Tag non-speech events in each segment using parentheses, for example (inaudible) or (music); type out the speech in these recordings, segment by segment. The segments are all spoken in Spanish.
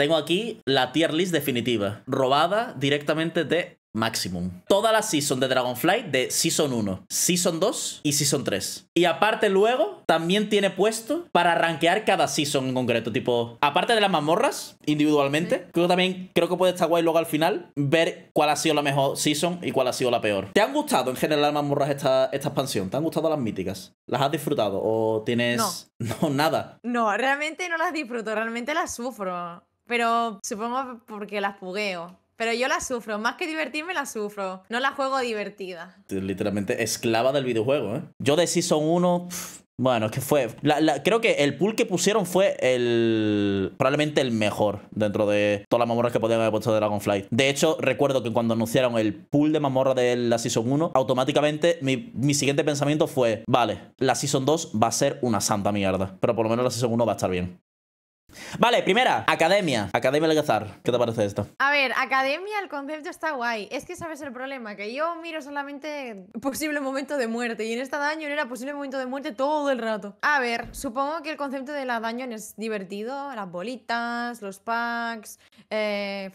Tengo aquí la tier list definitiva, robada directamente de Maximum. Toda la season de Dragonfly de Season 1, Season 2 y Season 3. Y aparte luego, también tiene puesto para rankear cada season en concreto. Tipo, aparte de las mazmorras, individualmente, creo también creo que puede estar guay luego al final ver cuál ha sido la mejor season y cuál ha sido la peor. ¿Te han gustado en general las mazmorras esta, expansión? ¿Te han gustado las míticas? ¿Las has disfrutado o tienes... no, (laughs) nada. No, realmente no las disfruto, realmente las sufro pero supongo porque las pugueo. Pero yo la sufro, más que divertirme la sufro. No la juego divertida. Literalmente esclava del videojuego, ¿eh? Yo de Season 1, bueno, es que fue. creo que el pool que pusieron fue el. Probablemente el mejor dentro de todas las mamorras que podían haber puesto de Dragonfly. De hecho, recuerdo que cuando anunciaron el pool de mamorra de la Season 1, automáticamente mi, mi, siguiente pensamiento fue: Vale, la Season 2 va a ser una santa mierda. Pero por lo menos la Season 1 va a estar bien. Vale, primera, Academia. Academia Alcazar. ¿Qué te parece esto? A ver, Academia, el concepto está guay. Es que sabes el problema, que yo miro solamente posible momento de muerte. Y en esta daño era posible momento de muerte todo el rato. A ver, supongo que el concepto de la daño es divertido. Las bolitas, los packs, eh,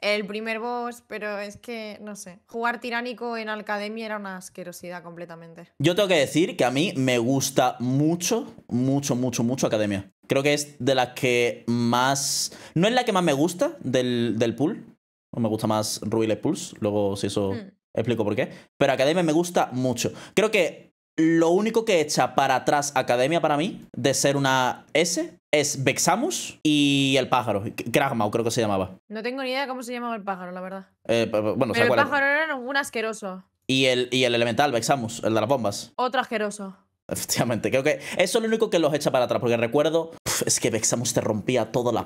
el primer boss, pero es que, no sé. Jugar tiránico en Academia era una asquerosidad completamente. Yo tengo que decir que a mí me gusta mucho, mucho, mucho, mucho Academia. Creo que es de las que más. No es la que más me gusta del, pool. O me gusta más Ruile Pulse. Luego, si eso. Hmm. Explico por qué. Pero Academia me gusta mucho. Creo que lo único que echa para atrás Academia para mí, de ser una S, es Vexamus y el pájaro, Kragmau creo que se llamaba. No tengo ni idea cómo se llamaba el pájaro, la verdad. Eh, el pájaro era un asqueroso. Y el, y el elemental, Vexamus, el de las bombas. Otro asqueroso. Efectivamente, creo que eso es lo único que los echa para atrás, porque recuerdo, es que Vexamus te rompía todas las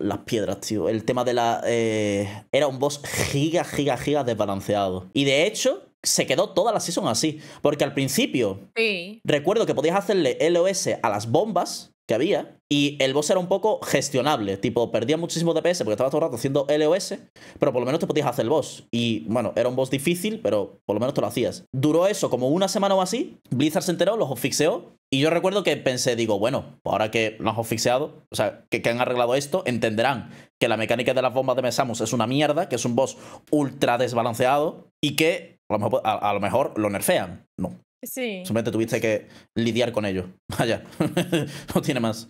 las piedras, tío. El tema de la... Eh, era un boss giga, giga, giga desbalanceado. Y de hecho, se quedó toda la season así. Porque al principio, sí. recuerdo que podías hacerle LOS a las bombas que había y el boss era un poco gestionable. Tipo, perdía muchísimo DPS porque estaba todo el rato haciendo LOS, pero por lo menos te podías hacer el boss. Y bueno, era un boss difícil, pero por lo menos te lo hacías. Duró eso como una semana o así. Blizzard se enteró, los offixeó. Y yo recuerdo que pensé, digo, bueno, ahora que lo han o sea, que, que han arreglado esto, entenderán que la mecánica de las bombas de Mesamus es una mierda, que es un boss ultra desbalanceado y que a lo mejor, lo, nerfean. No. Sí. Solamente tuviste que lidiar con ello. (laughs) Vaya. (laughs) no tiene más.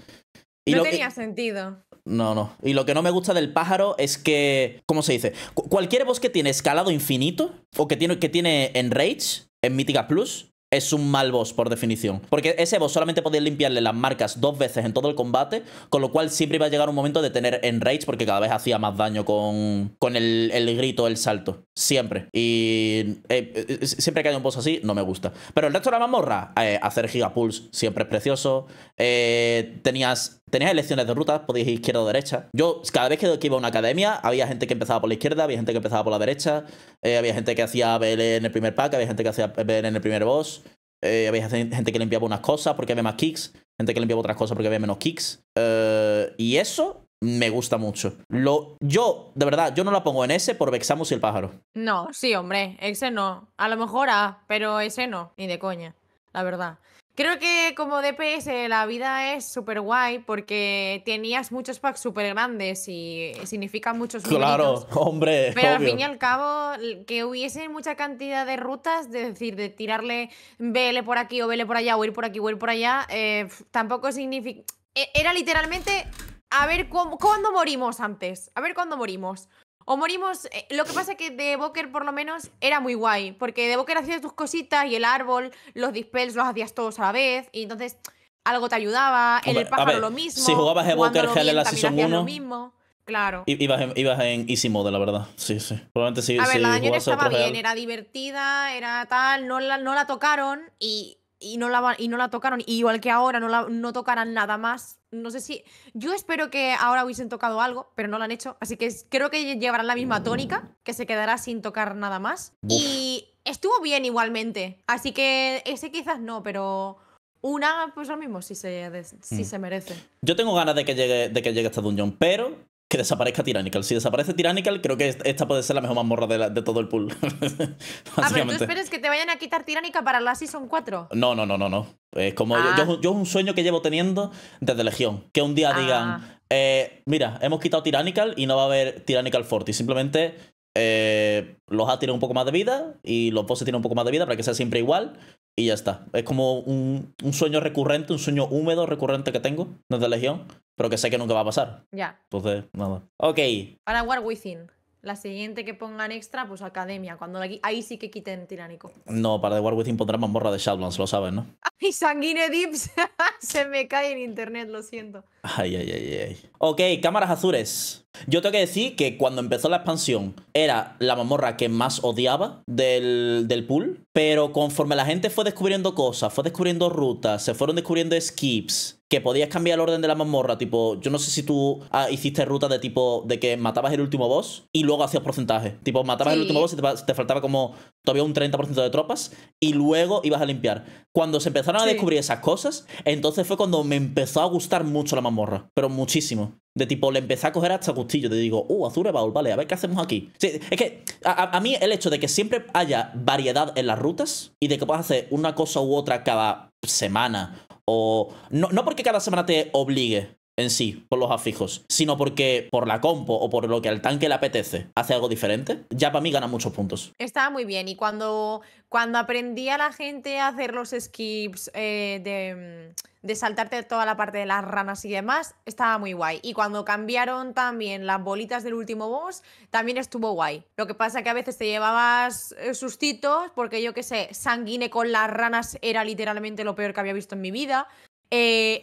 no tenía sentido. No, no. Y lo que no me gusta del pájaro es que. ¿Cómo se dice? cualquier boss que tiene escalado infinito o que tiene, que tiene en Rage, en Mítica Plus, es un mal boss por definición. Porque ese boss solamente podía limpiarle las marcas dos veces en todo el combate, con lo cual siempre iba a llegar un momento de tener en rage porque cada vez hacía más daño con, el, grito, el salto. Siempre. Y eh, eh, siempre que hay un boss así, no me gusta. Pero el resto de la mamorra, eh, hacer gigapulse siempre es precioso. tenías Tenías elecciones de rutas, podías ir izquierda o derecha. Yo, cada vez que iba a una academia, había gente que empezaba por la izquierda, había gente que empezaba por la derecha, eh, había gente que hacía BL en el primer pack, había gente que hacía BL en el primer boss, eh, había gente que limpiaba unas cosas porque había más kicks, gente que limpiaba otras cosas porque había menos kicks. Eh, y eso me gusta mucho. Lo, yo, de verdad, yo no la pongo en S por vexamos y el pájaro. No, sí, hombre, ese no. A lo mejor A, pero ese no, ni de coña, la verdad. Creo que como DPS la vida es súper guay porque tenías muchos packs súper grandes y significa muchos Claro, hombre. Pero al fin y al cabo, que hubiese mucha cantidad de rutas, es decir, de tirarle vele por aquí o vele por allá o ir por aquí o ir por allá, eh, tampoco significa. E-, era literalmente a ver cuándo morimos antes. A ver cuándo morimos o morimos. Eh, lo que pasa es que The Boker por lo menos era muy guay, porque The Boker hacía tus cositas y el árbol, los dispels los hacías todos a la vez, y entonces algo te ayudaba, en el pájaro lo mismo. Si jugabas The Boker Hell en la Season 1... Lo mismo. Claro. Ibas en, ibas en Easy Mode, la verdad. Sí, sí. Probablemente sí. A ver, la dañera estaba bien, era divertida, era tal, no la, no la tocaron y y no la, y no la tocaron. Y igual que ahora no, la, no tocarán nada más. No sé si. Yo espero que ahora hubiesen tocado algo, pero no lo han hecho. Así que creo que llevarán la misma tónica, que se quedará sin tocar nada más. Y estuvo bien igualmente. Así que ese quizás no, pero. Una, pues lo mismo, si se, si mm. se merece. Yo tengo ganas de que llegue, de que llegue esta dungeon, pero que desaparezca Tyrannical. Si desaparece Tyrannical, creo que esta puede ser la mejor mazmorra de, todo el pool. (laughs) ah, pero tú esperes que te vayan a quitar Tyrannical para la Season 4. No, no, no, no, no. Es como yo, ah. yo, es un sueño que llevo teniendo desde Legión. Que un día digan, ah. eh, mira, hemos quitado Tyrannical y no va a haber Tyrannical Forty. Simplemente eh, los A tienen un poco más de vida y los bosses tienen un poco más de vida para que sea siempre igual y ya está. Es como un, sueño recurrente, un sueño húmedo recurrente que tengo desde Legión, pero que sé que nunca va a pasar. Ya. Entonces, nada. Ok. Para War Within. La siguiente que pongan extra, pues Academia, cuando aquí, ahí sí que quiten Tiránico. No, para War Within pondrán morra de Shadowlands, lo saben, ¿no? (laughs) Y Sanguine Dips (laughs) se me cae en internet, lo siento. Ay, ay, ay, ay. Ok, cámaras azules. Yo tengo que decir que cuando empezó la expansión era la mamorra que más odiaba del, pool, pero conforme la gente fue descubriendo cosas, fue descubriendo rutas, se fueron descubriendo skips, que podías cambiar el orden de la mamorra, tipo, yo no sé si tú ah, hiciste rutas de tipo de que matabas el último boss y luego hacías porcentaje, tipo, matabas el último boss y te, faltaba como todavía un 30% de tropas y luego ibas a limpiar. Cuando se empezaron a descubrir esas cosas, entonces fue cuando me empezó a gustar mucho la mamorra, pero muchísimo. De tipo, le empecé a coger hasta gustillo. Te digo, uh, Azure Bowl, vale, a ver qué hacemos aquí. Sí, es que a, mí el hecho de que siempre haya variedad en las rutas y de que puedas hacer una cosa u otra cada semana o... No, no porque cada semana te obligue, en sí, por los afijos, sino porque por la compo o por lo que al tanque le apetece hace algo diferente, ya para mí gana muchos puntos. Estaba muy bien. Y cuando, cuando aprendí a la gente a hacer los skips eh, de, de, saltarte toda la parte de las ranas y demás, estaba muy guay. Y cuando cambiaron también las bolitas del último boss, también estuvo guay. Lo que pasa que a veces te llevabas eh, sustitos, porque yo qué sé, sanguine con las ranas era literalmente lo peor que había visto en mi vida. Eh,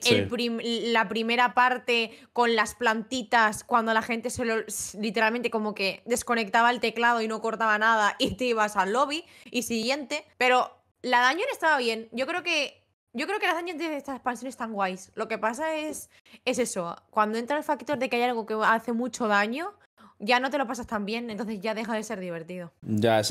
la primera parte con las plantitas, cuando la gente se lo, literalmente como que desconectaba el teclado y no cortaba nada y te ibas al lobby y siguiente. Pero la daño estaba bien. Yo creo que yo creo que las daños de estas expansión están guays. Lo que pasa es, es eso. Cuando entra el factor de que hay algo que hace mucho daño, ya no te lo pasas tan bien, entonces ya deja de ser divertido. Ya,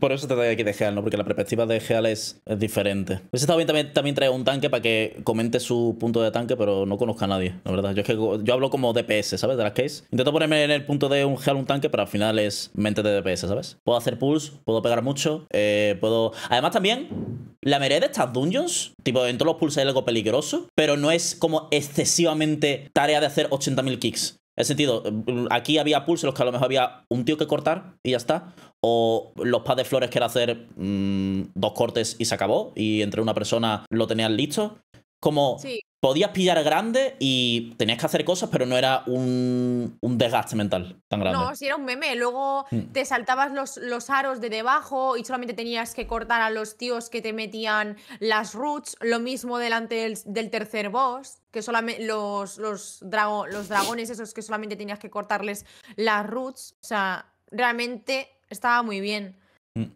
por, eso te trae aquí de Geal, Porque la perspectiva de Geal es, diferente. está bien también, también trae un tanque para que comente su punto de tanque, pero no conozca a nadie, la verdad. Yo es que yo hablo como DPS, ¿sabes? De las case. Intento ponerme en el punto de un geal un tanque, pero al final es mente de DPS, ¿sabes? Puedo hacer pulse, puedo pegar mucho, eh, puedo... Además también... La mayoría de estas dungeons, tipo, en todos los pulses hay algo peligroso, pero no es como excesivamente tarea de hacer 80.000 kicks. En sentido, aquí había pulsos los que a lo mejor había un tío que cortar y ya está. O los padres de flores que era hacer mm, dos cortes y se acabó. Y entre una persona lo tenían listo. Como podías pillar grande y tenías que hacer cosas, pero no era un, desgaste mental tan grande. No, si sí era un meme. Luego mm. te saltabas los, los aros de debajo y solamente tenías que cortar a los tíos que te metían las roots. Lo mismo delante del, tercer boss, que solamente los, los, los dragones esos que solamente tenías que cortarles las roots. O sea, realmente estaba muy bien. Mm.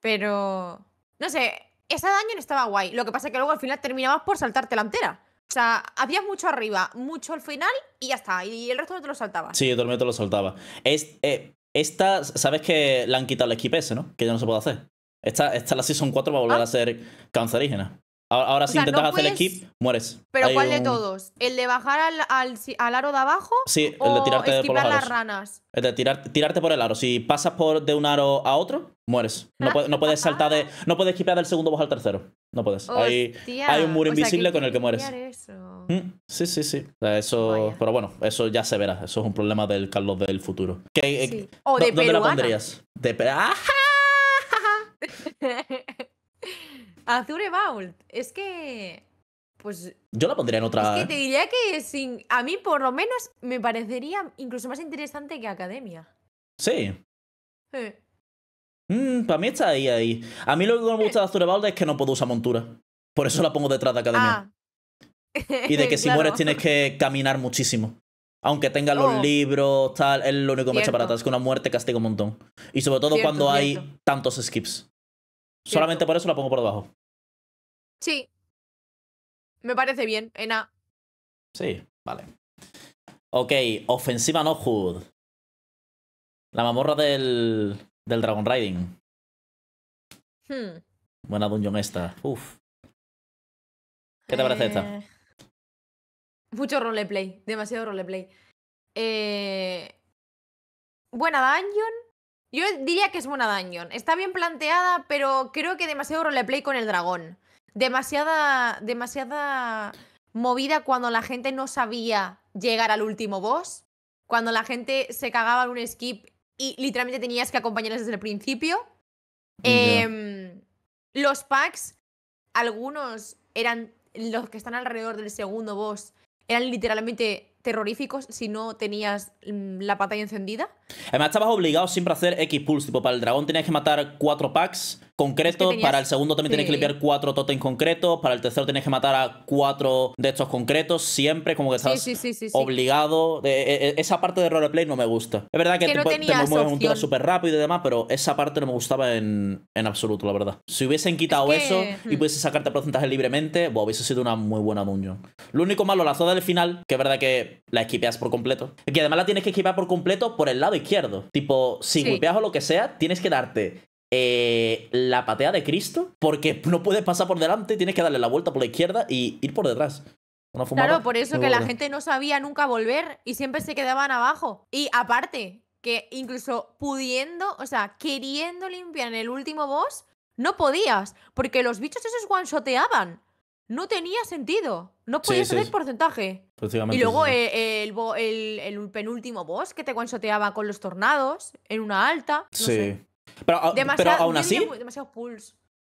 Pero, no sé, esa daño no estaba guay. Lo que pasa es que luego al final terminabas por saltarte la entera. O sea, hacías mucho arriba, mucho al final y ya está. Y el resto no te lo saltabas. Sí, yo te lo saltaba. Es, eh, esta, sabes que la han quitado el skip ese, ¿no? Que ya no se puede hacer. Esta, esta la Season 4 va a volver ah. a ser cancerígena. Ahora, si intentas hacer el skip, mueres. Pero ¿cuál de todos? ¿El de bajar al, aro de abajo? Sí, el de tirarte por los las ranas. El de tirarte por el aro. Si pasas por de un aro a otro, mueres. No, ah, puedes, saltar de. No puedes skipear del segundo vos al tercero. No puedes. Hay, un muro invisible con el que mueres. Mm, sí, sí, sí. Eso, pero bueno, eso ya se verá. Eso es un problema del Carlos del futuro. Eh, de ¿Dónde pondrías? De ¡Ajá! (laughs) Azure Vault, es que. Pues. Yo la pondría en otra. Es que te diría que a mí, por lo menos, me parecería incluso más interesante que Academia. Sí. sí. Mm, para mí está ahí, ahí. A mí lo que no me gusta de Azure Vault es que no puedo usar montura. Por eso la pongo detrás de Academia. Ah. Y de que (laughs) si mueres tienes que caminar muchísimo. Aunque tenga los oh. libros, tal, es lo único que me echa para atrás, que una muerte castiga un montón. Y sobre todo cuando hay tantos skips. Solamente por eso la pongo por debajo. Sí. Me parece bien, Ena. Sí, vale. Ok, ofensiva no La mamorra del, del Dragon Riding. Hmm. Buena dungeon esta. Uf. ¿Qué te parece esta? Eh, mucho roleplay, demasiado roleplay. Eh... Buena dungeon, yo diría que es buena Dungeon. Está bien planteada, pero creo que demasiado roleplay con el dragón. Demasiada. demasiada movida cuando la gente no sabía llegar al último boss. Cuando la gente se cagaba en un skip y literalmente tenías que acompañarles desde el principio. Em, los packs, algunos eran los que están alrededor del segundo boss, eran literalmente terroríficos si no tenías mm, la pantalla encendida. Además, estabas obligado siempre a hacer X pulse. Tipo, para el dragón tenías que matar cuatro packs concretos. Para el segundo también tienes que limpiar cuatro totems concretos. Para el tercero tienes que matar a cuatro de estos concretos. Siempre como que estás obligado. E, e, esa parte de roleplay no me gusta. Es verdad que, te, mueves un súper rápido y demás, pero esa parte no me gustaba en, absoluto, la verdad. Si hubiesen quitado eso y hmm. pudiese sacarte porcentaje libremente, hubiese sido una muy buena dungeon. Lo único malo, la zona del final, que es verdad que la esquipeas por completo. Que además la tienes que esquipear por completo por el lado izquierdo. Tipo, si golpeas o lo que sea, tienes que darte eh, la patea de Cristo, porque no puedes pasar por delante, tienes que darle la vuelta por la izquierda y ir por detrás. claro, por eso que la gente no sabía nunca volver y siempre se quedaban abajo. Y aparte, que incluso pudiendo, o sea, queriendo limpiar en el último boss, no podías, porque los bichos esos guansoteaban No tenía sentido. No podías sí, porcentaje. Y luego el, el, penúltimo boss que te guansoteaba con los tornados en una alta. sí. Pero, ah, aún así.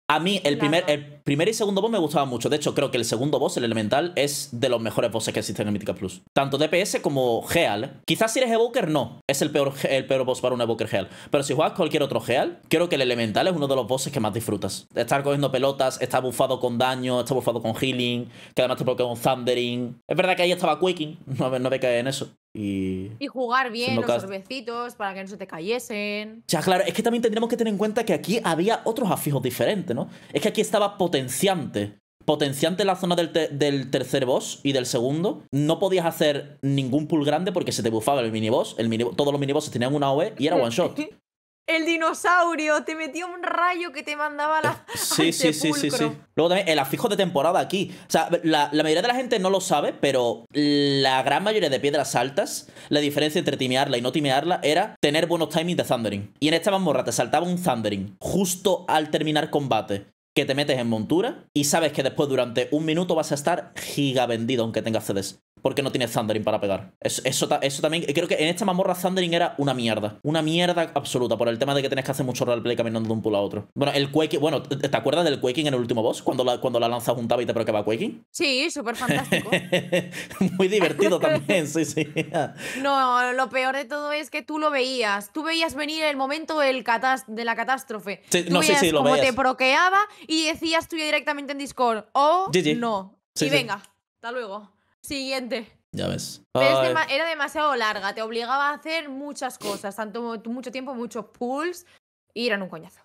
A mí, el primer, el primer y segundo boss me gustaban mucho. De hecho, creo que el segundo boss, el elemental, es de los mejores bosses que existen en Mythica Plus. Tanto DPS como Heal. Quizás si eres Evoker, no. Es el peor, el peor boss para un Evoker Heal. Pero si juegas cualquier otro Heal, creo que el elemental es uno de los bosses que más disfrutas. Estar cogiendo pelotas, está bufado con daño, está bufado con healing, que además te bloquea un Thundering. Es verdad que ahí estaba Quaking, no, no me cae en eso. Y, jugar bien los sorbecitos para que no se te cayesen. Ya, claro, es que también tendríamos que tener en cuenta que aquí había otros afijos diferentes, ¿no? Es que aquí estaba potenciante. Potenciante la zona del, tercer boss y del segundo. No podías hacer ningún pull grande porque se te bufaba el miniboss. El todos los minibosses tenían una OE y era one shot. (laughs) El dinosaurio te metió un rayo que te mandaba la. Eh, (laughs) sí, sí, sí, sí, sí. Luego también el afijo de temporada aquí. O sea, la, la, mayoría de la gente no lo sabe, pero la gran mayoría de piedras altas, la diferencia entre timearla y no timearla era tener buenos timings de Thundering. Y en esta mazmorra te saltaba un Thundering justo al terminar combate que te metes en montura y sabes que después durante un minuto vas a estar giga vendido aunque tengas CDs. Porque no tienes Thundering para pegar. Eso, eso, también. Creo que en esta mamorra Thundering era una mierda. Una mierda absoluta. Por el tema de que tenés que hacer mucho roleplay caminando de un pulo a otro. Bueno, el Quaking. Bueno, ¿te acuerdas del Quaking en el último boss? Cuando la, cuando la lanza juntaba y te va Quaking. Sí, súper fantástico. (laughs) Muy divertido también, sí, sí. (laughs) no, lo peor de todo es que tú lo veías. Tú veías venir el momento del de la catástrofe. no, veías sí, lo como te proqueaba y decías tú ya directamente en Discord, o oh, no. y venga, hasta luego. Siguiente. Ya ves. era demasiado larga, te obligaba a hacer muchas cosas, tanto mucho tiempo, muchos pulls, y eran un coñazo.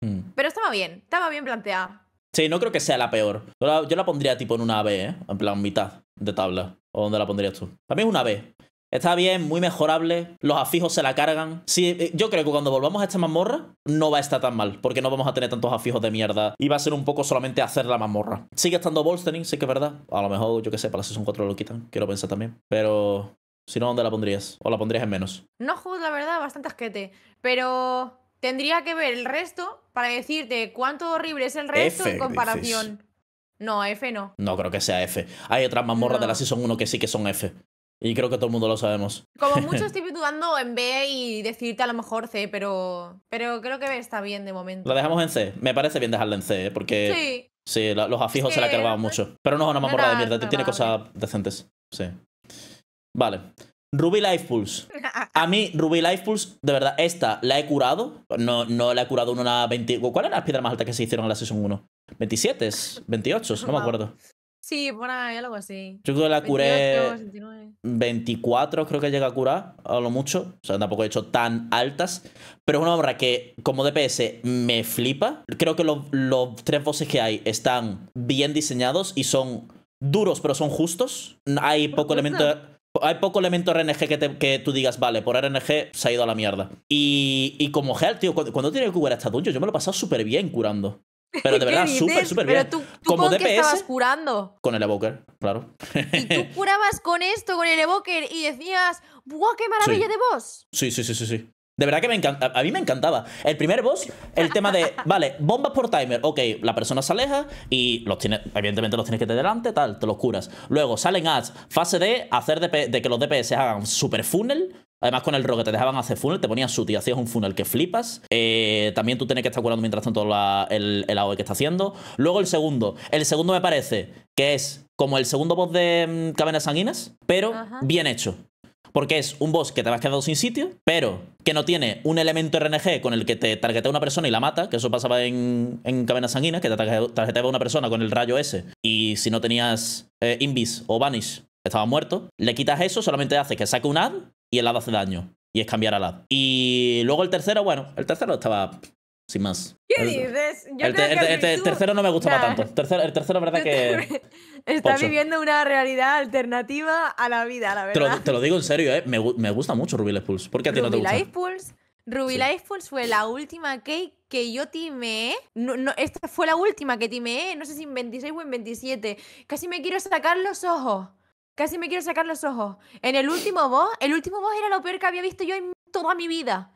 Mm. Pero estaba bien, estaba bien planteada. Sí, no creo que sea la peor. Yo la, pondría tipo en una B, ¿eh? En plan, mitad de tabla. ¿O donde la pondrías tú? También es una B. Está bien, muy mejorable. Los afijos se la cargan. Sí, eh, yo creo que cuando volvamos a esta mazmorra no va a estar tan mal, porque no vamos a tener tantos afijos de mierda. Y va a ser un poco solamente hacer la mazmorra. Sigue estando Bolstering, sí que es verdad. A lo mejor, yo qué sé, para la Season 4 lo quitan. Quiero pensar también. Pero... Si no, ¿dónde la pondrías? ¿O la pondrías en menos? No, la verdad, bastante asquete. Pero tendría que ver el resto para decirte cuánto horrible es el resto en comparación. No, F no. No creo que sea F. Hay otras mazmorras de la Season 1 que sí que son F. Y creo que todo el mundo lo sabemos. Como mucho (laughs) estoy dudando en B y decirte a lo mejor C, pero, pero creo que B está bien de momento. La dejamos en C. Me parece bien dejarla en C, ¿eh? porque sí. los afijos se la cargaban mucho. Pero no es una mamorra de mierda, tiene cosas decentes. Vale. Ruby Life Pulse. A mí, Ruby Life Pulse, de verdad, esta la he curado. No, no la he curado en una 20. ¿Cuál era la piedra más alta que se hicieron en la Season 1? 27, 28, no me acuerdo. Sí, por ahí, algo así. Yo creo que la curé 24, creo que llega a curar, a lo mucho. O sea, tampoco he hecho tan altas. Pero es una obra que, como DPS, me flipa. Creo que los, los tres voces que hay están bien diseñados y son duros, pero son justos. Hay poco elemento... Hay poco elemento RNG que, que, tú digas, vale, por RNG se ha ido a la mierda. Y, como gel tío, cuando, tiene que curar esta dungeon, yo me lo he pasado súper bien curando. Pero (laughs) de verdad, súper, súper bien. Pero tú, Como DPS, estabas curando. Con el Evoker, claro. Y tú (laughs) curabas con esto, con el Evoker, y decías, ¡buah, qué maravilla de boss! Sí, sí, sí, sí, sí. De verdad que me encanta, a mí me encantaba. El primer boss, el tema de, (laughs) vale, bombas por timer, ok, la persona se aleja y los tiene, evidentemente los tienes que tener delante, tal, te los curas. Luego salen ads, fase de hacer de que los DPS hagan super funnel Además, con el rogue te dejaban hacer funnel, te ponías su y hacías un funnel que flipas. Eh, también tú tienes que estar curando mientras tanto el, el AOE que está haciendo. Luego el segundo. El segundo me parece que es como el segundo boss de mm, Cavernas Sanguinas, pero bien hecho. Porque es un boss que te vas quedando sin sitio, pero que no tiene un elemento RNG con el que te targetea una persona y la mata, que eso pasaba en, en Sanguinas, que te targeteaba una persona con el rayo S. Y si no tenías eh, Invis o Vanish, estaba muerto. Le quitas eso, solamente hace que saque un ad y el lado hace daño. Y es cambiar al lado. Y luego el tercero, bueno, el tercero estaba sin más. ¿Qué dices? el, tercero no me gustaba tanto. El tercero, el verdad (laughs) que. Está viviendo una realidad alternativa a la vida, la verdad. Te lo, digo en serio, ¿eh? Me, gusta mucho Ruby Life Pulse. ¿Por qué a ti no te gusta? Life Pulse, Ruby Pulse fue la última cake que yo timé. no, esta fue la última que timé. no sé si en 26 o en 27, casi me quiero sacar los ojos. Casi me quiero sacar los ojos. En el último boss, el último boss era lo peor que había visto yo en toda mi vida.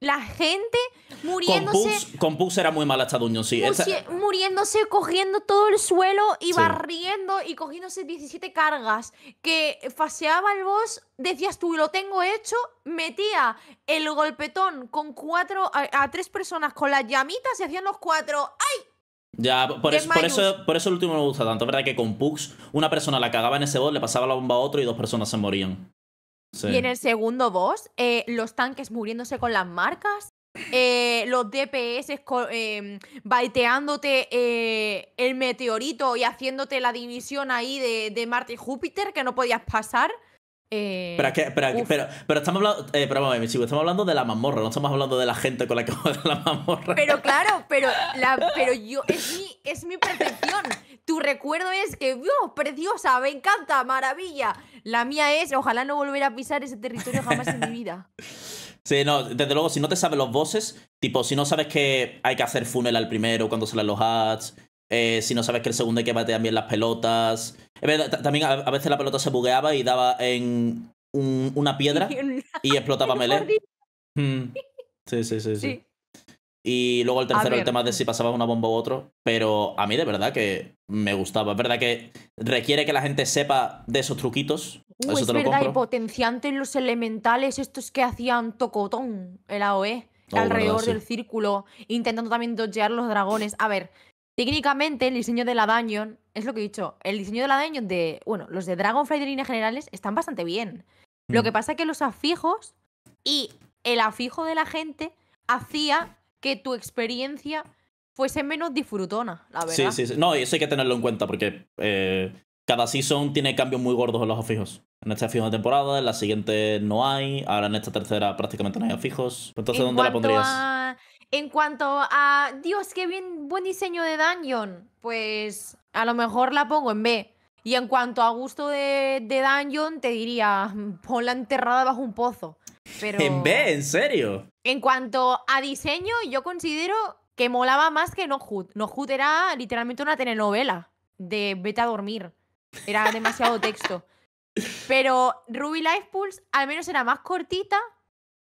La gente muriéndose. Con Pus era muy mala esta dungeon, sí. Muriéndose, cogiendo todo el suelo y barriendo y cogiéndose 17 cargas. Que faseaba el boss, decías tú, lo tengo hecho. Metía el golpetón con cuatro a, a tres personas con las llamitas y hacían los cuatro. ¡Ay! Ya, por, eso, por eso el último me gusta tanto. verdad que con Pugs, una persona la cagaba en ese boss, le pasaba la bomba a otro y dos personas se morían. Y en el segundo boss, eh, los tanques muriéndose con las marcas, eh, los DPS em, eh, baiteándote el meteorito y haciéndote la división ahí de, de Marte y Júpiter que no podías pasar. Eh, pero, estamos hablando, eh, estamos hablando de la mazmorra, no estamos hablando de la gente con la que (laughs) juega la mazmorra. Pero claro, pero, pero yo, es mi, es mi percepción. Tu recuerdo es que, Dios, preciosa, me encanta, maravilla. La mía es, ojalá no volver a pisar ese territorio jamás en mi vida. Sí, no, desde luego, si no te sabes los bosses, tipo, si no sabes que hay que hacer funnel al primero cuando salen los hats, eh, si no sabes que el segundo hay que patear bien las pelotas. también a, veces la pelota se bugueaba y daba en una piedra (laughs) y explotaba (laughs) melee. Hmm. Sí, sí, sí, sí, Y luego el tercero, el tema de si pasaba una bomba u otro. Pero a mí de verdad que me gustaba. Es verdad que requiere que la gente sepa de esos truquitos. Uh, es verdad, y potenciante en los elementales, estos que hacían tocotón, el AOE, oh, alrededor del círculo, intentando también dodgear los dragones. A ver, Técnicamente, el diseño de la Dungeon, es lo que he dicho, el diseño de la Dungeon de, bueno, los de Dragonfly de líneas generales están bastante bien. Lo que mm. pasa es que los afijos y el afijo de la gente hacía que tu experiencia fuese menos disfrutona, la verdad. Sí, sí, sí. No, eso hay que tenerlo en cuenta porque eh, cada season tiene cambios muy gordos en los afijos. En este afijo de temporada, en la siguiente no hay, ahora en esta tercera prácticamente no hay afijos. Entonces, ¿dónde la pondrías? En cuanto a, Dios, qué buen diseño de dungeon, pues a lo mejor la pongo en B. Y en cuanto a gusto de, de dungeon, te diría, (laughs) ponla enterrada bajo un pozo. Pero... En B, en serio. En cuanto a diseño, yo considero que molaba más que No Hood. No era literalmente una telenovela de vete a dormir. Era (laughs) demasiado texto. Pero Ruby Life Pulse al menos era más cortita,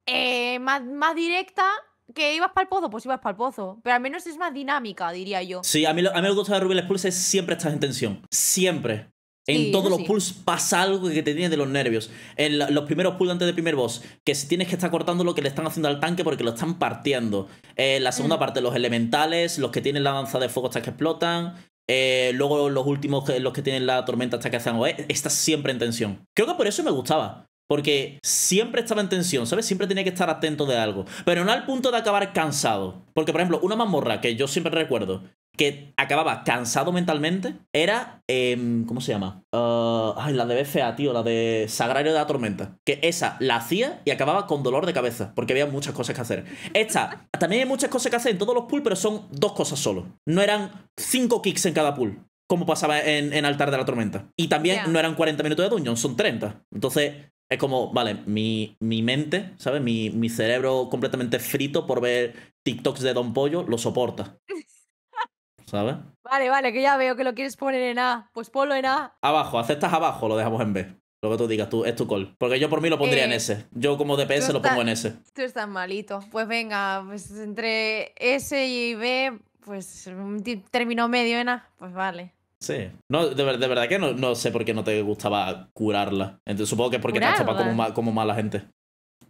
eh, más, más directa que ibas para el pozo, pues ibas para el pozo. Pero al menos es más dinámica, diría yo. Sí, a mí, lo, a gusta de Rubiales Pulse es siempre estás en tensión. Siempre. En todos los pulls pasa algo que te tiene de los nervios. En los primeros pulls antes de primer boss, que si tienes que estar cortando lo que le están haciendo al tanque porque lo están partiendo. Eh, la segunda mm. parte, los elementales, los que tienen la danza de fuego hasta que explotan. Eh, luego los últimos, los que tienen la tormenta hasta que hacen. Eh, estás siempre en tensión. Creo que por eso me gustaba. Porque siempre estaba en tensión, ¿sabes? Siempre tenía que estar atento de algo. Pero no al punto de acabar cansado. Porque, por ejemplo, una mamorra que yo siempre recuerdo que acababa cansado mentalmente era. Em, ¿Cómo se llama? Ah, ay, la de BFA, tío, la de Sagrario de la Tormenta. Que esa la hacía y acababa con dolor de cabeza, porque había muchas cosas que hacer. Esta, también hay muchas cosas que hacer en todos los pools, pero son dos cosas solo. No eran cinco kicks en cada pool como pasaba en, Altar de la Tormenta. Y también no eran 40 minutos de dungeon, son 30. Entonces, es como, vale, mi, mi mente, ¿sabes? Mi, cerebro completamente frito por ver TikToks de Don Pollo lo soporta. (laughs) ¿Sabes? Vale, vale, que ya veo que lo quieres poner en A. Pues ponlo en A. Abajo, aceptas abajo, lo dejamos en B. Lo que tú digas, tú, es tu call. Porque yo por mí lo pondría en eh, S. Yo como DPS lo pongo en S. Tú estás malito. Pues venga, pues entre S y B, pues un término medio en A. Pues vale. Sí. No, de, verdad que no, no, sé por qué no te gustaba curarla. Entonces, supongo que es porque te has como, como mala gente.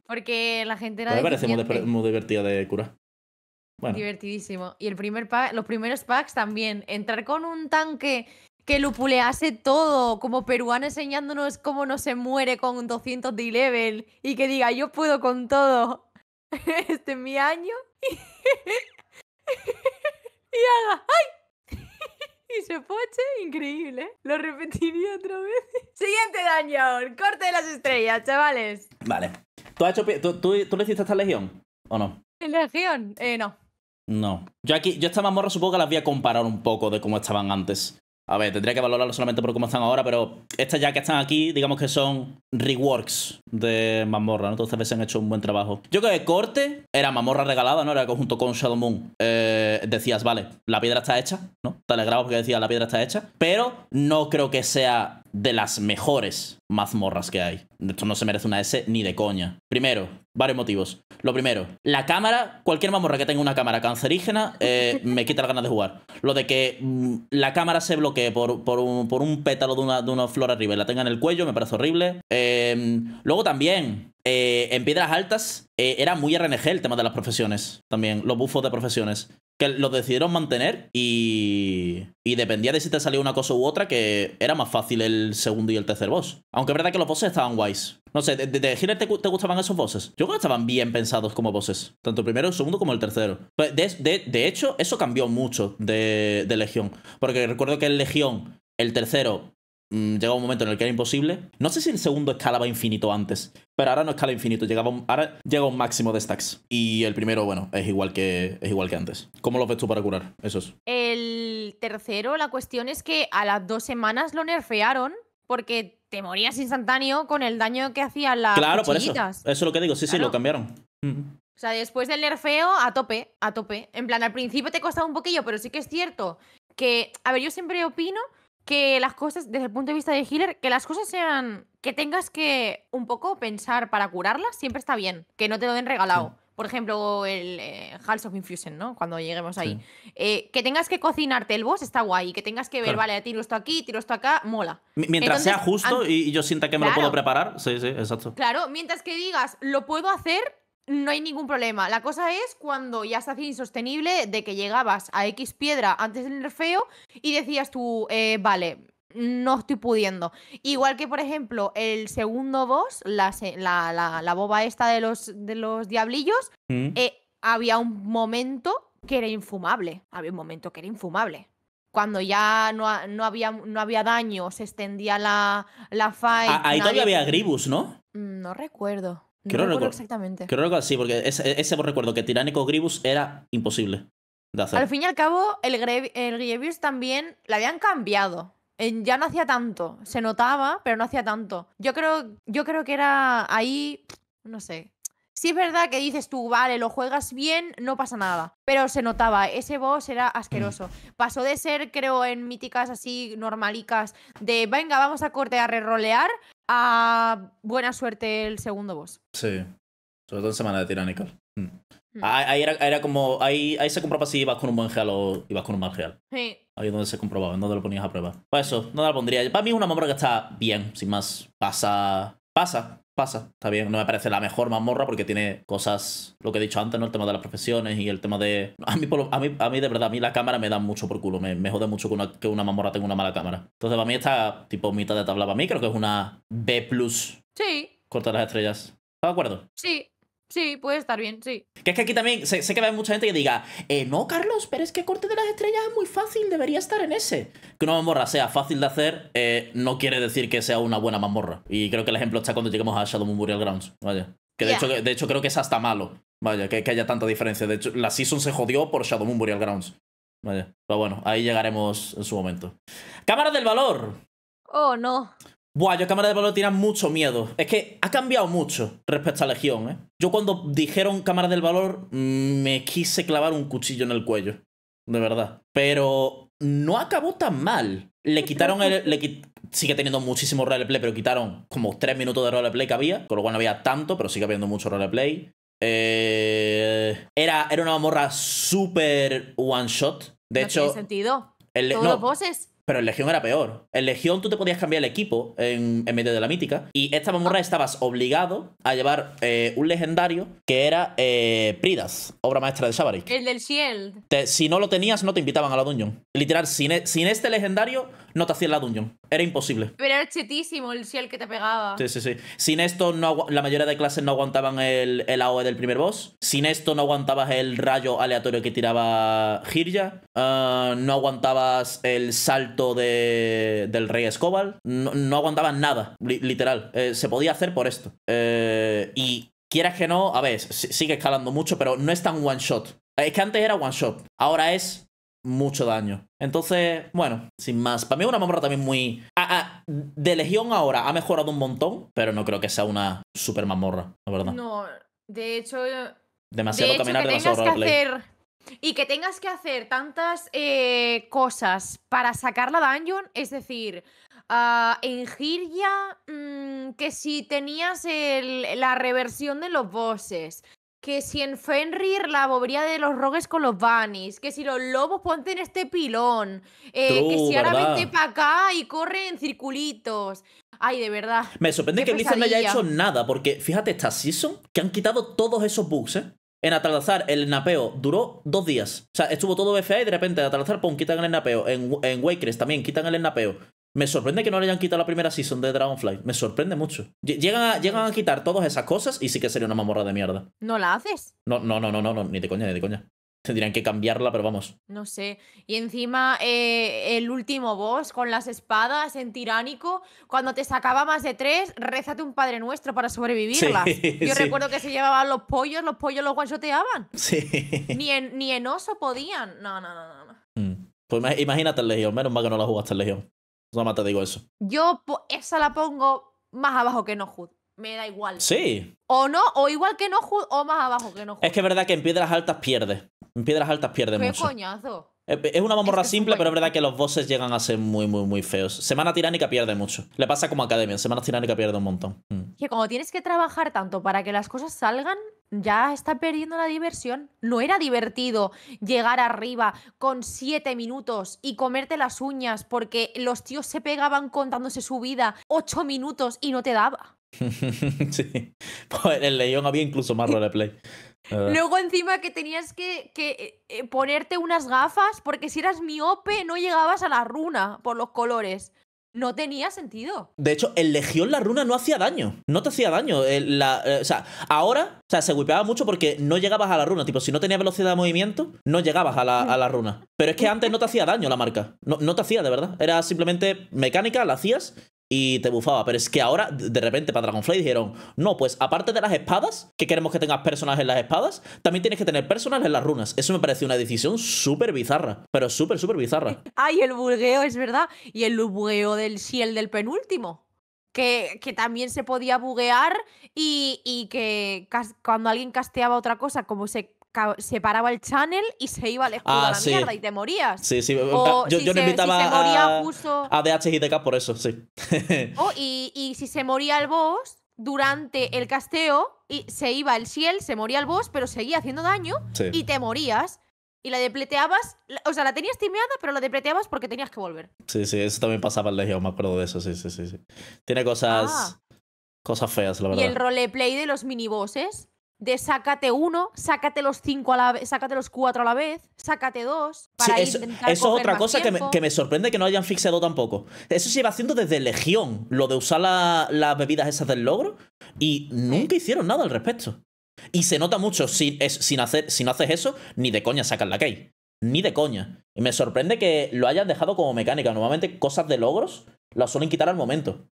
Porque la gente era. Me parece muy, divertida de curar. Divertidísimo. Y el primer pack, los primeros packs también. Entrar con un tanque que lupulease todo, como peruano enseñándonos cómo no se muere con 200 de level y que diga, yo puedo con todo. (laughs) este mi año. (laughs) y haga, ¡ay! y se poche, increíble. Lo repetiría otra vez. (laughs) Siguiente daño. corte de las estrellas, chavales. Vale. ¿Tú, has tú, tú, le hiciste esta legión o no? ¿En legión? Eh, no. No. Yo aquí, yo estas morro supongo que las voy a comparar un poco de cómo estaban antes. A ver, tendría que valorarlo solamente por cómo están ahora, pero estas ya que están aquí, digamos que son reworks de mamorra, ¿no? Entonces a veces han hecho un buen trabajo. Yo creo que corte era mamorra regalada, ¿no? Era conjunto con Shadow Moon. Eh, decías, vale, la piedra está hecha, ¿no? Te alegraba que decías la piedra está hecha. Pero no creo que sea de las mejores mazmorras que hay. Esto no se merece una S ni de coña. Primero, varios motivos. Lo primero, la cámara, cualquier mazmorra que tenga una cámara cancerígena, eh, me quita las ganas de jugar. Lo de que mm, la cámara se bloquee por, un, pétalo de una, flor arriba y la tenga en el cuello, me parece horrible. Em, luego también, eh, en Piedras Altas eh, era muy RNG el tema de las profesiones también, los buffos de profesiones que los decidieron mantener y, y dependía de si te salía una cosa u otra que era más fácil el segundo y el tercer boss. Aunque es verdad que los bosses estaban guays. No sé, de, de, te, gustaban esos bosses. Yo creo que estaban bien pensados como bosses. Tanto el primero, el segundo como el tercero. Pues de, de, hecho, eso cambió mucho de, de Legión. Porque recuerdo que en Legión, el tercero, Mm, llega un momento en el que era imposible. No sé si el segundo escalaba infinito antes, pero ahora no escala infinito, ahora llega un máximo de stacks. Y el primero, bueno, es igual que, es igual que antes. ¿Cómo lo ves tú para curar? Eso es. El tercero, la cuestión es que a las dos semanas lo nerfearon porque te morías instantáneo con el daño que hacía las Claro, por eso. Eso es lo que digo, sí, sí, lo cambiaron. O sea, después del nerfeo, a tope, a tope. En plan, al principio te costaba un poquillo, pero sí que es cierto que, a ver, yo siempre opino que las cosas, desde el punto de vista de healer, que las cosas sean, que tengas que un poco pensar para curarlas, siempre está bien, que no te lo den regalado. Por ejemplo, el eh, of Infusion, ¿no? Cuando lleguemos ahí. Eh, que tengas que cocinarte el boss está guay. Que tengas que ver, vale, tiro esto aquí, tiro esto acá, mola. mientras sea justo y yo sienta que me lo puedo preparar. Sí, sí, exacto. Claro, mientras que digas, lo puedo hacer, no hay ningún problema. La cosa es cuando ya se hacía insostenible de que llegabas a X piedra antes del nerfeo y decías tú, eh, vale, no estoy pudiendo. Igual que, por ejemplo, el segundo boss, la, boba esta de los, de los diablillos, mm. eh, había un momento que era infumable. Había un momento que era infumable. Cuando ya no, había, no había daño, se extendía la, la ah, Ahí todavía había Gribus, ¿no? Mm, no recuerdo exactamente. Creo que sí, porque ese, recuerdo que Tiránico Gribus era imposible de hacer. Al fin y al cabo, el, Grievous también la habían cambiado. Ya no hacía tanto. Se notaba, pero no hacía tanto. Yo creo, yo creo que era ahí. No sé. Sí es verdad que dices tú, vale, lo juegas bien, no pasa nada. Pero se notaba, ese boss era asqueroso. Mm. Pasó de ser, creo, en míticas así normalicas, de venga, vamos a cortear, re-rolear... Ah, buena suerte el segundo boss. Sí. Sobre todo en semana de Tyrannical. Mm. Mm. Ah, ahí, era, como. Ahí, se comprobaba si ibas con un buen Heal o ibas con un mal Heal. Sí. Ahí es donde se comprobaba, en donde lo ponías a prueba. Pues eso, no la pondría. Para mí es una memoria que está bien, sin más. Pasa. Pasa pasa, está bien. No me parece la mejor mamorra porque tiene cosas, lo que he dicho antes, ¿no? El tema de las profesiones y el tema de... A mí, a mí, a de verdad, a mí la cámara me da mucho por culo. Me, jode mucho que una, que una tenga una mala cámara. Entonces, para mí está tipo mitad de tabla. Para mí creo que es una B+. Sí. Corta las estrellas. ¿Estás de acuerdo? Sí. Sí, puede estar bien, sí. Que es que aquí también sé, que va mucha gente que diga, eh, no, Carlos, pero es que corte de las estrellas es muy fácil, debería estar en ese. Que una mamorra sea fácil de hacer eh, no quiere decir que sea una buena mamorra. Y creo que el ejemplo está cuando lleguemos a Shadow Moon Burial Grounds. Vaya. Que de, hecho, de hecho creo que es hasta malo. Vaya, que, que haya tanta diferencia. De hecho, la season se jodió por Shadow Moon Burial Grounds. Vaya. Pero bueno, ahí llegaremos en su momento. Cámara del valor. Oh, no. Buah, yo Cámara de Valor tenía mucho miedo. Es que ha cambiado mucho respecto a Legión, ¿eh? Yo cuando dijeron Cámara del Valor, mm, me quise clavar un cuchillo en el cuello. De verdad. Pero no acabó tan mal. Le quitaron el. sigue teniendo muchísimo roleplay, pero quitaron como tres minutos de roleplay que había, con lo cual no había tanto, pero sigue habiendo mucho roleplay. Eh, era, era una morra súper one shot. De hecho. Tiene sentido. Todos los bosses. Pero el Legión era peor. En Legión tú te podías cambiar el equipo en, en medio de la mítica. Y esta mamorra ah. estabas obligado a llevar eh, un legendario que era eh, Pridas, obra maestra de Shabarik. El del Shield. si no lo tenías, no te invitaban a la dungeon. Literal, sin, e, sin este legendario no te hacía la dungeon. Era imposible. Pero era chetísimo el cielo que te pegaba. Sí, sí, sí. Sin esto, no la mayoría de clases no aguantaban el, el AOE del primer boss. Sin esto, no aguantabas el rayo aleatorio que tiraba Girja. Ah, no aguantabas el salto del rey Escobal. No, no aguantabas nada, literal. Eh, se podía hacer por esto. Eh, y quieras que no, a ver, sigue escalando mucho, pero no es tan one shot. Es que antes era one shot, ahora es mucho daño. Entonces, bueno, sin más. Para mí una mamorra también muy... de Legión ahora ha mejorado un montón, pero no creo que sea una super mamorra, la verdad. No, de hecho... Eh, demasiado caminar, de Y que tengas que hacer tantas eh, cosas para sacar la dungeon, es decir, ah, en Giria, mm, que si tenías la reversión de los bosses, que si en Fenrir la bobería de los rogues con los bunnies, que si los lobos ponen este pilón, eh, que si ahora vete para acá y corre en circulitos. Ay, de verdad. Me sorprende que Blizzard no haya hecho nada, porque fíjate, esta season que han quitado todos esos bugs, ¿eh? En Atalazar el napeo duró dos días. O sea, estuvo todo BFA y de repente en Atalazar, pum, quitan el napeo. En, en Wakers también quitan el napeo. Me sorprende que no le hayan quitado la primera season de Dragonfly. Me sorprende mucho. Llegan a, llegan a quitar todas esas cosas y sí que sería una mamorra de mierda. ¿No la haces? No, no, no, no, no, ni de coña, ni de coña. Tendrían que cambiarla, pero vamos. No sé. Y encima, eh, el último boss con las espadas en tiránico, cuando te sacaba más de tres, rézate un Padre Nuestro para sobrevivirla. (laughs) Yo recuerdo que se llevaban los pollos, los pollos los guanchoteaban. Sí. Ni en, ni en oso podían. No, no, no, no. Mm. Pues imagínate el Legión, menos mal que no la jugaste el Legión. Pues nada te digo eso. Yo esa la pongo más abajo que No Hood. Me da igual. Sí. O no, o igual que No Hood, o más abajo que No Es que es verdad que en Piedras Altas pierde. En Piedras Altas pierde mucho. ¡Qué coñazo! Es una mamorra simple, pero es verdad que los voces llegan a ser muy, muy, muy feos. Semana Tiránica pierde mucho. Le pasa como a Academia. Semana Tiránica pierde un montón. Mm. Que como tienes que trabajar tanto para que las cosas salgan, ya está perdiendo la diversión. No era divertido llegar arriba con siete minutos y comerte las uñas porque los tíos se pegaban contándose su vida ocho minutos y no te daba. (laughs) sí, pues el León había incluso más roleplay. Luego encima que tenías que, eh, ponerte unas gafas porque si eras miope no llegabas a la runa por los colores no tenía sentido. De hecho, el Legión la runa no hacía daño. No te hacía daño. la, eh, o sea, ahora o sea, se golpeaba mucho porque no llegabas a la runa. Tipo, si no tenía velocidad de movimiento, no llegabas a la, a la runa. Pero es que antes no te hacía daño la marca. No, no, te hacía, de verdad. Era simplemente mecánica, la hacías y te bufaba. Pero es que ahora, de repente, para Dragonfly dijeron, no, pues aparte de las espadas, que queremos que tengas personas en las espadas, también tienes que tener personas en las runas. Eso me parece una decisión súper bizarra, pero súper, súper bizarra. (laughs) Ay, el bugueo, es verdad. Y el bugueo del Ciel del penúltimo. Que, que, también se podía buguear y, y que cuando alguien casteaba otra cosa, como se se paraba el channel y se iba al escudo ah, a la mierda y te morías. Sí, sí. yo, no invitaba a, a por eso, sí. (laughs) y, si se moría el boss durante el casteo, y se iba el Shield, se moría el boss, pero seguía haciendo daño y te morías. Y la depleteabas, o sea, la tenías timeada, pero la depleteabas porque tenías que volver. Sí, sí, eso también pasaba en Legion, me acuerdo de eso, sí, sí, sí. Tiene cosas, ah. cosas feas, la verdad. Y el roleplay de los minibosses, de sácate uno, sácate los cinco a la vez, sácate los cuatro a la vez, sácate dos. eso, es otra cosa que me, sorprende que no hayan fixado tampoco. Eso se iba haciendo desde Legión, lo de usar las bebidas esas del logro, y nunca hicieron nada al respecto. Y se nota mucho, si, si no haces eso, ni de coña sacas la key. Ni de coña. Y me sorprende que lo hayan dejado como mecánica. Normalmente cosas de logros las suelen quitar al momento.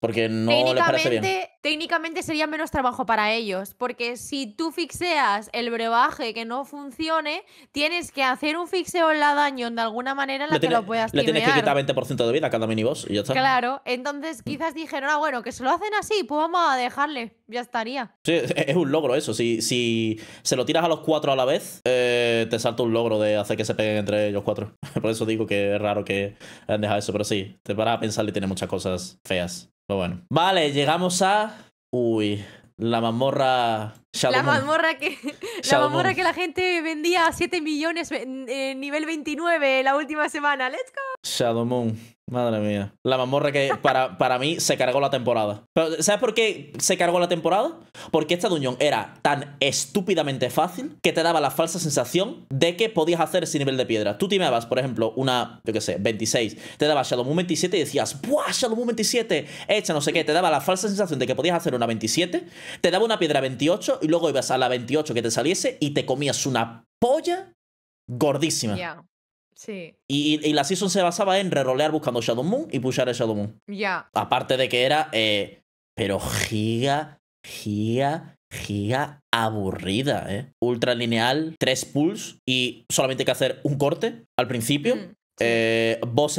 Porque no parece bien. Técnicamente sería menos trabajo para ellos, porque si tú fixeas el brebaje que no funcione, tienes que hacer un fixeo en la daño de alguna manera en la que lo puedas Le tienes que quitar 20% de vida a cada miniboss y ya está. Claro, entonces mm. quizás dijeron, ah, bueno, que se lo hacen así, pues vamos a dejarle, ya estaría. Sí, es un logro eso. Si, si se lo tiras a los cuatro a la vez, eh, te salta un logro de hacer que se peguen entre ellos cuatro. (laughs) Por eso digo que es raro que han dejado eso, pero sí, te paras a pensar y tiene muchas cosas feas. Pero bueno. Vale, llegamos a. Uy, la mamorra la mamorra que (laughs) la que la gente vendía a 7 millones en nivel 29 la última semana. Let's go. Shadow Moon. Madre mía. La mamorra que (laughs) para, para mí se cargó la temporada. ¿Sabes por qué se cargó la temporada? Porque esta Duñón era tan estúpidamente fácil que te daba la falsa sensación de que podías hacer ese nivel de piedra. Tú timabas, por ejemplo, una, yo qué sé, 26. Te daba Shadow Moon 27 y decías, ¡buah! Shadow Moon 27, hecha no sé qué. Te daba la falsa sensación de que podías hacer una 27. Te daba una piedra 28 y luego ibas a la 28 que te saliese y te comías una polla gordísima. ya Sí. Y, la season se basaba en rerolear buscando Shadow Moon y pushar a Shadow Moon. Ya. Aparte de que era, eh, pero giga, giga, giga aburrida, ¿eh? Ultra lineal, tres pulls y solamente hay que hacer un corte al principio. Voces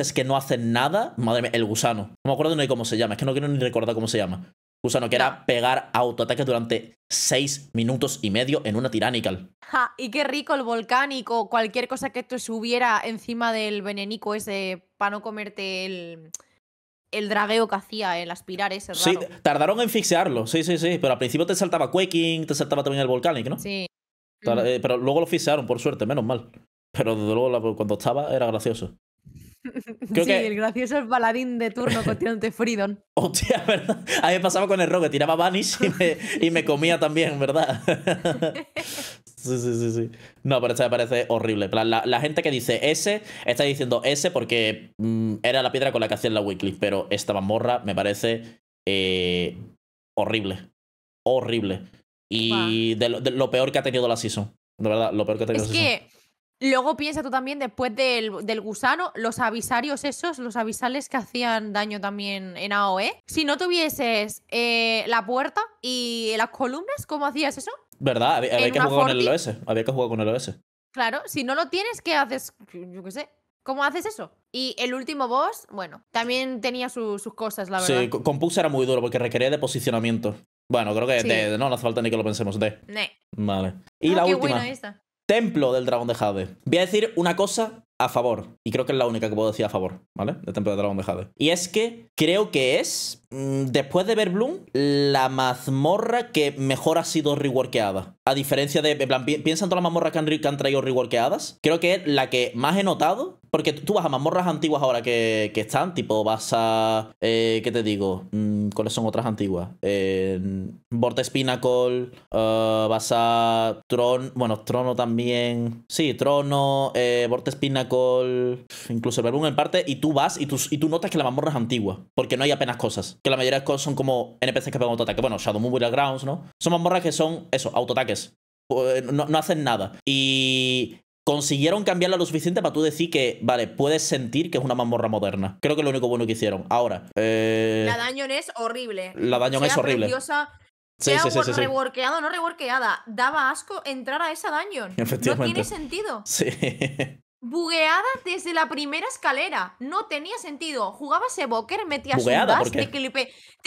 mm, eh, que no hacen nada. Madre mía, el gusano. No me acuerdo ni cómo se llama. Es que no quiero ni recordar cómo se llama no que era pegar autoataques durante 6 minutos y medio en una Tyrannical. Ja, y qué rico el volcánico, cualquier cosa que te subiera encima del venenico ese para no comerte el, el dragueo que hacía, el aspirar ese raro. Sí, tardaron en fixearlo, sí, sí, sí, pero al principio te saltaba Quaking, te saltaba también el volcánico, ¿no? Sí. Mm. Eh, pero luego lo fixearon, por suerte, menos mal. Pero desde luego cuando estaba era gracioso sí, el gracioso es baladín de turno de Freedom. (laughs) Hostia, ¿verdad? A mí me pasaba con el rogue tiraba Vanish y me, comía también, ¿verdad? (laughs) Sí, sí, sí, sí. No, pero esta me parece horrible. La, gente que dice S está diciendo S porque mm, era la piedra con la que hacían la weekly, pero esta mazmorra me parece eh, horrible. Horrible. Y lo, peor que ha tenido la season. De verdad, lo peor que ha tenido la season. Luego piensa tú también, después del, gusano, los avisarios esos, los avisales que hacían daño también en AOE. Si no tuvieses eh, la puerta y las columnas, ¿cómo hacías eso? ¿Verdad? Había, que jugar con el OS. Había que jugar con el OS. Claro, si no lo tienes, ¿qué haces? Yo qué sé. ¿Cómo haces eso? Y el último boss, bueno, también tenía sus cosas, la verdad. Sí, con era muy duro porque requería de posicionamiento. Bueno, creo que no, hace falta ni que lo pensemos. De. Vale. Y ah, la qué última. Templo del Dragón de Jade. Voy a decir una cosa a favor, y creo que es la única que puedo decir a favor, ¿vale? De Templo del Dragón de Jade. Y es que creo que es Mm, después de ver Bloom, la mazmorra que mejor ha sido reworkeada. A diferencia de, en piensa todas las mazmorras que han, traído reworkeadas. Creo que es la que más he notado, porque tú vas a mazmorras antiguas ahora que, están, tipo vas a... Eh, ¿Qué te digo? Mm, ¿Cuáles son otras antiguas? Eh, Vortex Pinnacle, uh, vas a Tron, bueno, Trono también. Sí, Trono, eh, Vortex Pinnacle, incluso Verbum en parte, y tú vas y tú, y tú notas que la mazmorra es antigua, porque no hay apenas cosas que la mayoría de son como NPCs que pegan autoataques. Bueno, Shadow Moon Grounds, ¿no? Son mazmorras que son, eso, autoataques. Pues, no, no hacen nada. Y consiguieron cambiarla lo suficiente para tú decir que, vale, puedes sentir que es una mazmorra moderna. Creo que es lo único bueno que hicieron. Ahora. Eh, la Dañon es horrible. La daño es horrible. sea sí, reworkeada o no reworkeada, daba asco entrar a esa dungeon. No tiene sentido. Sí. (laughs) Bugueada desde la primera escalera. No tenía sentido. Jugabas Evoker, metías un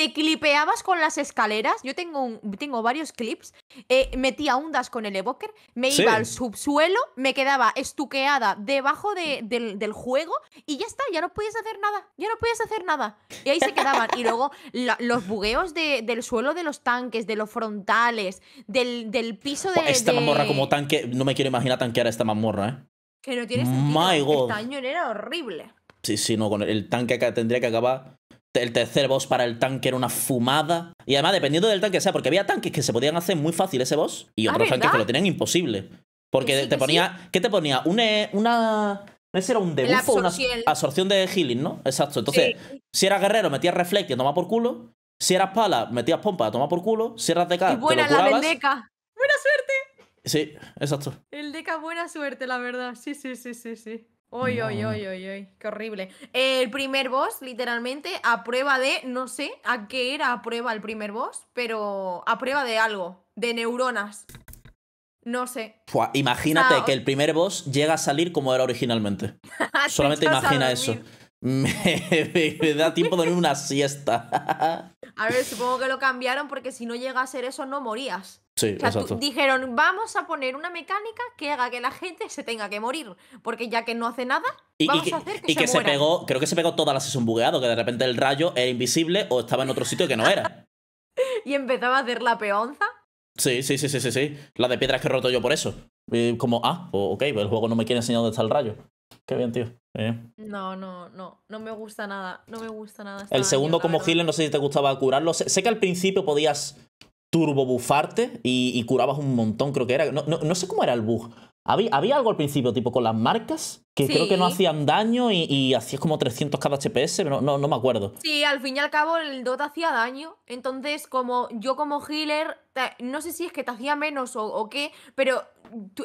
te, clipeabas con las escaleras. Yo tengo, tengo varios clips. Eh, metía ondas con el Evoker, me iba al subsuelo, me quedaba estuqueada debajo del, juego y ya está, ya no podías hacer nada. Ya no podías hacer nada. Y ahí se quedaban. y luego los bugueos del suelo de los tanques, de los frontales, del, piso de. Esta mamorra como tanque. No me quiero imaginar tanquear esta mamorra ¿eh? Que no tiene sentido. My God. Este era horrible. Sí, sí, no, con el tanque tendría que acabar. El tercer boss para el tanque era una fumada. Y además, dependiendo del tanque, sea, porque había tanques que se podían hacer muy fácil ese boss y ah, otros tanques que lo tenían imposible. Porque te ponía. ¿Qué te ponía? Una. una ese era un debuff una absorción de healing, ¿no? Exacto. Entonces, si eras guerrero, metías reflect y por culo. Si eras pala, metías pompa, toma por culo. Si eras de cara, y buena la vendeca. Buena suerte. Sí, exacto. El Deca, buena suerte, la verdad. Sí, sí, sí, sí, sí. Uy, uy, uy, uy, qué horrible. El primer boss, literalmente, a prueba de, no sé a qué era a prueba el primer boss, pero a prueba de algo, de neuronas. No sé. imagínate que el primer boss llega a salir como era originalmente. (laughs) Solamente imagina eso. (laughs) Me, da tiempo de dormir una siesta. (laughs) a ver, supongo que lo cambiaron porque si no llega a ser eso no morías dijeron, vamos a poner una mecánica que haga que la gente se tenga que morir, porque ya que no hace nada, vamos a hacer que, se, que pegó, creo que se pegó toda la sesión bugueado, que de repente el rayo era invisible o estaba en otro sitio que no era. (laughs) y empezaba a hacer la peonza. Sí, sí, sí, sí, sí, sí. La de piedras que he roto yo por eso. como, ah, pues, ok, pues el juego no me quiere enseñar dónde está el rayo. Qué bien, tío. Eh. No, no, no. No me gusta nada. No me gusta nada. El segundo como healer, no sé si te gustaba curarlo. sé, que al principio podías turbo y, y curabas un montón, creo que era. No, no, no sé cómo era el bug. Había, había, algo al principio, tipo con las marcas, que creo que no hacían daño y, hacías como 300 cada HPS, pero no, me acuerdo. Sí, al fin y al cabo el Dota hacía daño, entonces como yo como healer, no sé si es que te hacía menos o, qué, pero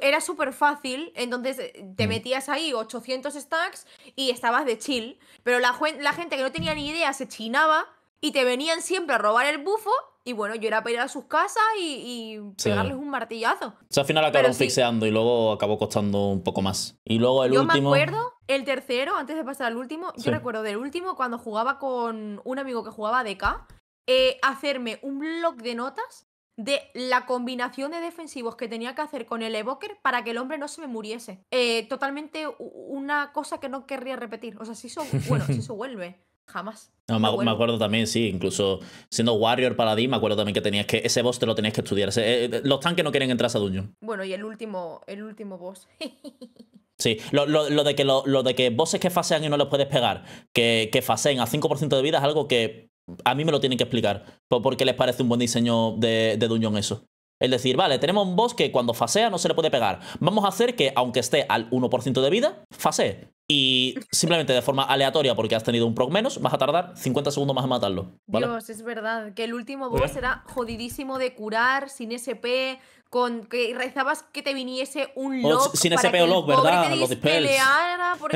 era súper fácil, entonces eh, te mm. metías ahí 800 stacks y estabas de chill, pero la, la gente que no tenía ni idea se chinaba y te venían siempre a robar el bufo y bueno, yo era para ir a sus casas y, pegarles un martillazo. O sea, al final acabaron fixeando y luego acabó costando un poco más. Y luego el yo último. Me acuerdo, el tercero, antes de pasar al último, yo recuerdo del último cuando jugaba con un amigo que jugaba DK, eh, hacerme un blog de notas de la combinación de defensivos que tenía que hacer con el evoker para que el hombre no se me muriese. Eh, totalmente una cosa que no querría repetir. O sea, si eso, si (laughs) eso vuelve. Jamás. me, acuerdo también, sí, incluso siendo Warrior Paladín, me acuerdo también que tenías que. Ese boss te lo tenías que estudiar. Eh, eh, los tanques no quieren entrar a duño Bueno, y el último, el último boss. (laughs) sí, lo, de que lo, de que bosses que fasean y no los puedes pegar, que, que faseen a 5% de vida es algo que a mí me lo tienen que explicar. ¿Por qué les parece un buen diseño de, de dungeon eso. Es decir, vale, tenemos un boss que cuando fasea no se le puede pegar. Vamos a hacer que, aunque esté al 1% de vida, fasee. Y simplemente de forma aleatoria, porque has tenido un proc menos, vas a tardar 50 segundos más en matarlo. ¿vale? Dios, es verdad. Que el último pues boss era jodidísimo de curar, sin SP, con que rezabas que te viniese un lock. sin para SP o lock, ¿verdad? es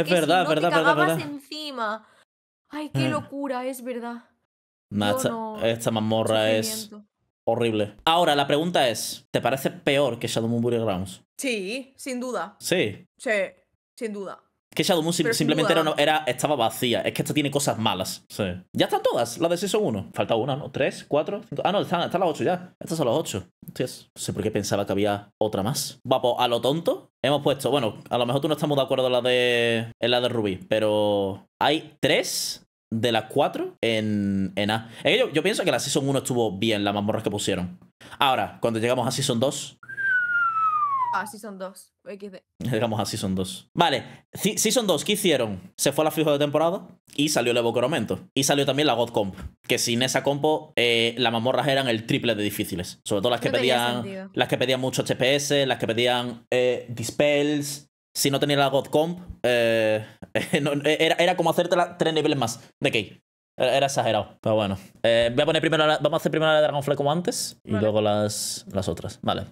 verdad, verdad, te verdad, encima. Ay, qué mm. locura, es verdad. esta, mazmorra es horrible. Ahora, la pregunta es, ¿te parece peor que Shadow Moon Burial Grounds? Sí, sin duda. Sí. Sí, sin duda. Que Shadow Moon simplemente era, era, estaba vacía. Es que esto tiene cosas malas. Sí. Ya están todas, las de Season 1. Falta una, ¿no? ¿Tres? ¿Cuatro? Cinco? Ah, no, están, las ocho ya. Estas son las ocho. Hostias. no sé por qué pensaba que había otra más. Vamos, pues, a lo tonto, hemos puesto. Bueno, a lo mejor tú no estamos de acuerdo en la de, en la de Ruby, pero hay tres de las cuatro en, A. yo, pienso que la Season 1 estuvo bien, las mazmorras que pusieron. Ahora, cuando llegamos a Season 2... Ah, Season 2, Llegamos a Season 2. Vale, Season 2, ¿qué hicieron? Se fue la fijo de temporada y salió el Coromento. Y salió también la God Comp, que sin esa compo eh, las mamorras eran el triple de difíciles. Sobre todo las que pedían las que pedían mucho TPS, las que pedían eh, Dispels, si no tenía la God Comp, eh, (laughs) era, como hacerte tres niveles más de Key. Era, exagerado, pero bueno. Eh, voy a poner primero vamos a hacer primero la Dragonfly como antes y luego las, las otras. Vale.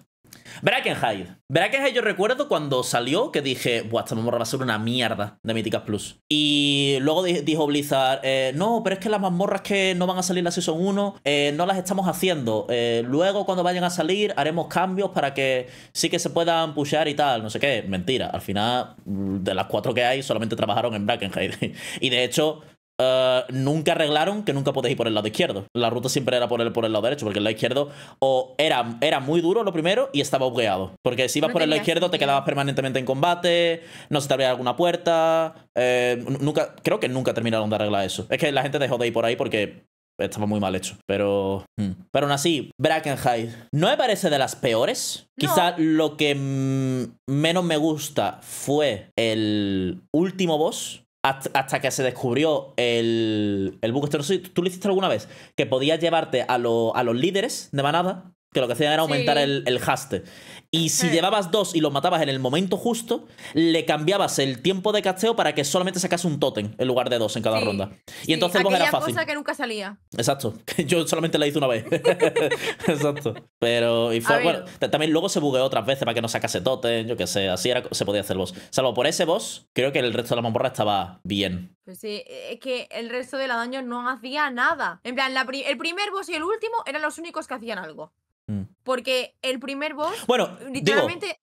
Brackenhide. Brackenhide yo recuerdo cuando salió que dije, buah, esta mazmorra va a ser una mierda de Míticas Plus. Y luego dijo Blizzard, eh, no, pero es que las mazmorras que no van a salir la Season 1 eh, no las estamos haciendo. Eh, luego cuando vayan a salir haremos cambios para que sí que se puedan Pushear y tal, no sé qué. Mentira, al final mm, de las cuatro que hay solamente trabajaron en Brackenhide. (laughs) y de hecho eh, nunca arreglaron que nunca podéis ir por el lado izquierdo. La ruta siempre era por el, por el lado derecho, porque el lado izquierdo o era, era muy duro lo primero y estaba bugueado. Porque si ibas por el lado izquierdo te quedabas permanentemente en combate, no se te abría alguna puerta. Eh, nunca, creo que nunca terminaron de arreglar eso. Es que la gente dejó de ir por ahí porque estaba muy mal hecho. Pero. Mm. Pero aún así, Brackenhide no me parece de las peores. Quizá lo que menos me gusta fue el último boss hasta, que se descubrió el, el buque ¿Tú lo hiciste alguna vez? Que podías llevarte a, a los líderes de manada, que lo que hacían era aumentar el, el haste. Y si llevabas dos y los matabas en el momento justo, le cambiabas el tiempo de casteo para que solamente sacase un totem en lugar de dos en cada ronda. Y entonces vos era fácil. cosa que nunca salía. Exacto. (laughs) Yo solamente la hice una vez. (laughs) Exacto. Pero, y fue, bueno, también luego se bugueó otras veces para que no sacase totem, yo qué sé. Así era, se podía hacer el Salvo por ese boss, creo que el resto de la mamborra estaba bien. Pues sí, e, es que el resto de la daño no hacía nada. En plan, el primer boss y el último eran los únicos que hacían algo. Mm. Porque el primer boss. Bueno, literalmente.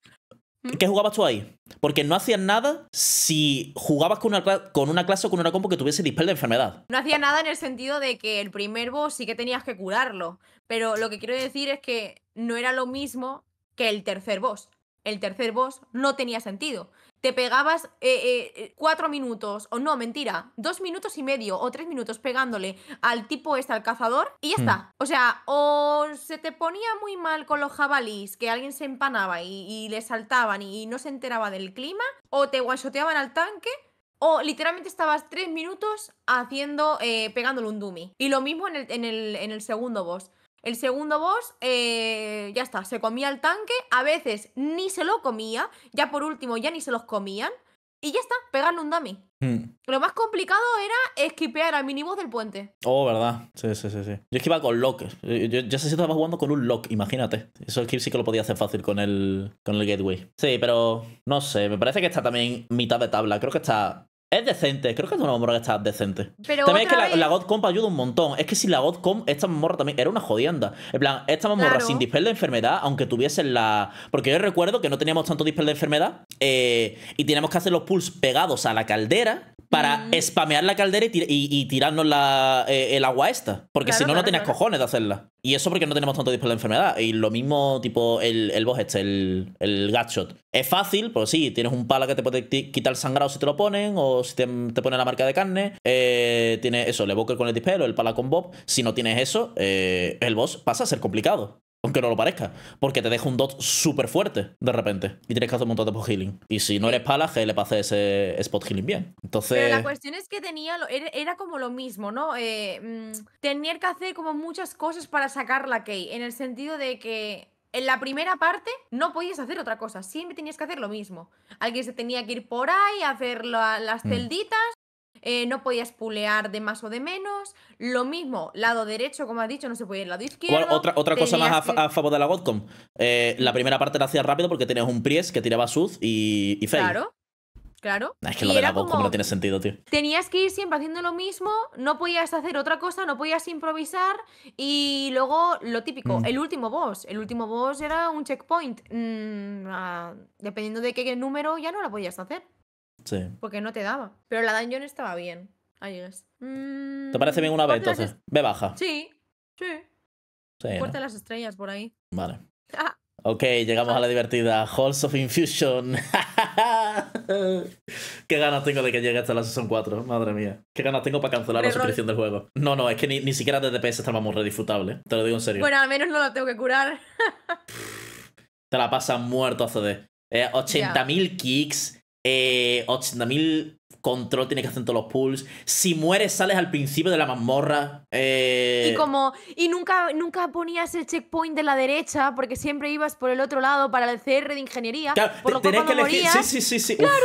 Digo... ¿Mm? ¿Qué jugabas tú ahí? Porque no hacías nada si jugabas con una, con una clase o con una compo que tuviese dispel de enfermedad. No hacía nada en el sentido de que el primer boss sí que tenías que curarlo. Pero lo que quiero decir es que no era lo mismo que el tercer boss. El tercer boss no tenía sentido te pegabas eh, eh, eh, cuatro minutos, o no, mentira, dos minutos y medio o tres minutos pegándole al tipo este, al cazador, y ya hmm. está. O sea, o se te ponía muy mal con los jabalís, que alguien se empanaba y, le saltaban y, no se enteraba del clima, o te guachoteaban al tanque. O literalmente estabas tres minutos haciendo, pegándole un dummy. Y lo mismo en el, en el, en el segundo boss. El segundo boss, eh, ya está, se comía el tanque, a veces ni se lo comía, ya por último ya ni se los comían, y ya está, pegarle un dummy. Lo más complicado era esquipear al miniboss del puente. Oh, verdad. Sí, sí, sí. sí. Yo esquivaba con lock. Yo, sé si estaba jugando con un lock, imagínate. Eso el sí que lo podía hacer fácil con el, con el gateway. Sí, pero no sé. Me parece que está también mitad de tabla. Creo que está es decente, creo que es una mamorra que está decente. también es que la, God Comp ayuda un montón. Es que si la God Comp, esta mamorra también era una jodienda. En plan, esta mamorra sin dispel de enfermedad, aunque tuviesen la. Porque yo recuerdo que no teníamos tanto dispel de enfermedad eh, y teníamos que hacer los pulls pegados a la caldera para mm. spamear la caldera y, tirarnos eh, el agua esta. Porque si no, no tenías cojones de hacerla. Y eso porque no tenemos tanto disparo de enfermedad. Y lo mismo, tipo, el, el boss este, el, el Es fácil, pues sí, tienes un pala que te puede quitar el sangrado si te lo ponen, o si te, te ponen la marca de carne. Eh, tienes eso, el evoker con el disparo, el pala con Bob. Si no tienes eso, eh, el boss pasa a ser complicado aunque no lo parezca, porque te deja un dot súper fuerte de repente y tienes que hacer un montón de post healing. Y si no eres pala, le pase ese spot healing bien. Entonces... la cuestión es que tenía, era como lo mismo, ¿no? Eh, mm, tenías que hacer como muchas cosas para sacar la key, en el sentido de que en la primera parte no podías hacer otra cosa, siempre tenías que hacer lo mismo. Alguien se tenía que ir por ahí, a hacer las mm. celditas eh, no podías pulear de más o de menos. Lo mismo, lado derecho, como ha dicho, no se puede ir lado izquierdo. Otra, cosa más a, favor de la Godcom. Eh, la primera parte la hacías rápido porque tenías un priest que tiraba Suz y, y Claro. Claro. es que lo de la Godcom no tiene sentido, tío. Tenías que ir siempre haciendo lo mismo, no podías hacer otra cosa, no podías improvisar. Y luego, lo típico, mm. el último boss. El último boss era un checkpoint. Mm, ah, dependiendo de qué número, ya no la podías hacer. Porque no te daba. Pero la dungeon estaba bien. Ahí es. Mm, ¿Te parece bien una B entonces? ve baja. Sí, sí. sí Fuerte las estrellas por ahí. Vale. (laughs) Ah. ok, llegamos a la divertida. Halls of Infusion. (laughs) Qué ganas tengo de que llegue hasta la Season 4, madre mía. Qué ganas tengo para cancelar la suscripción del juego. No, no, es que ni, siquiera desde PS estábamos redifutables Te lo digo en serio. Bueno, al menos no la tengo que curar. Te la pasa muerto a CD. 80.000 kicks, eh, 80.000 control tienes que hacer todos los pulls. Si mueres, sales al principio de la mazmorra. Eh, y como. Y nunca, nunca ponías el checkpoint de la derecha, porque siempre ibas por el otro lado para el CR de ingeniería. por tenés que elegir. Sí, sí, sí, Claro.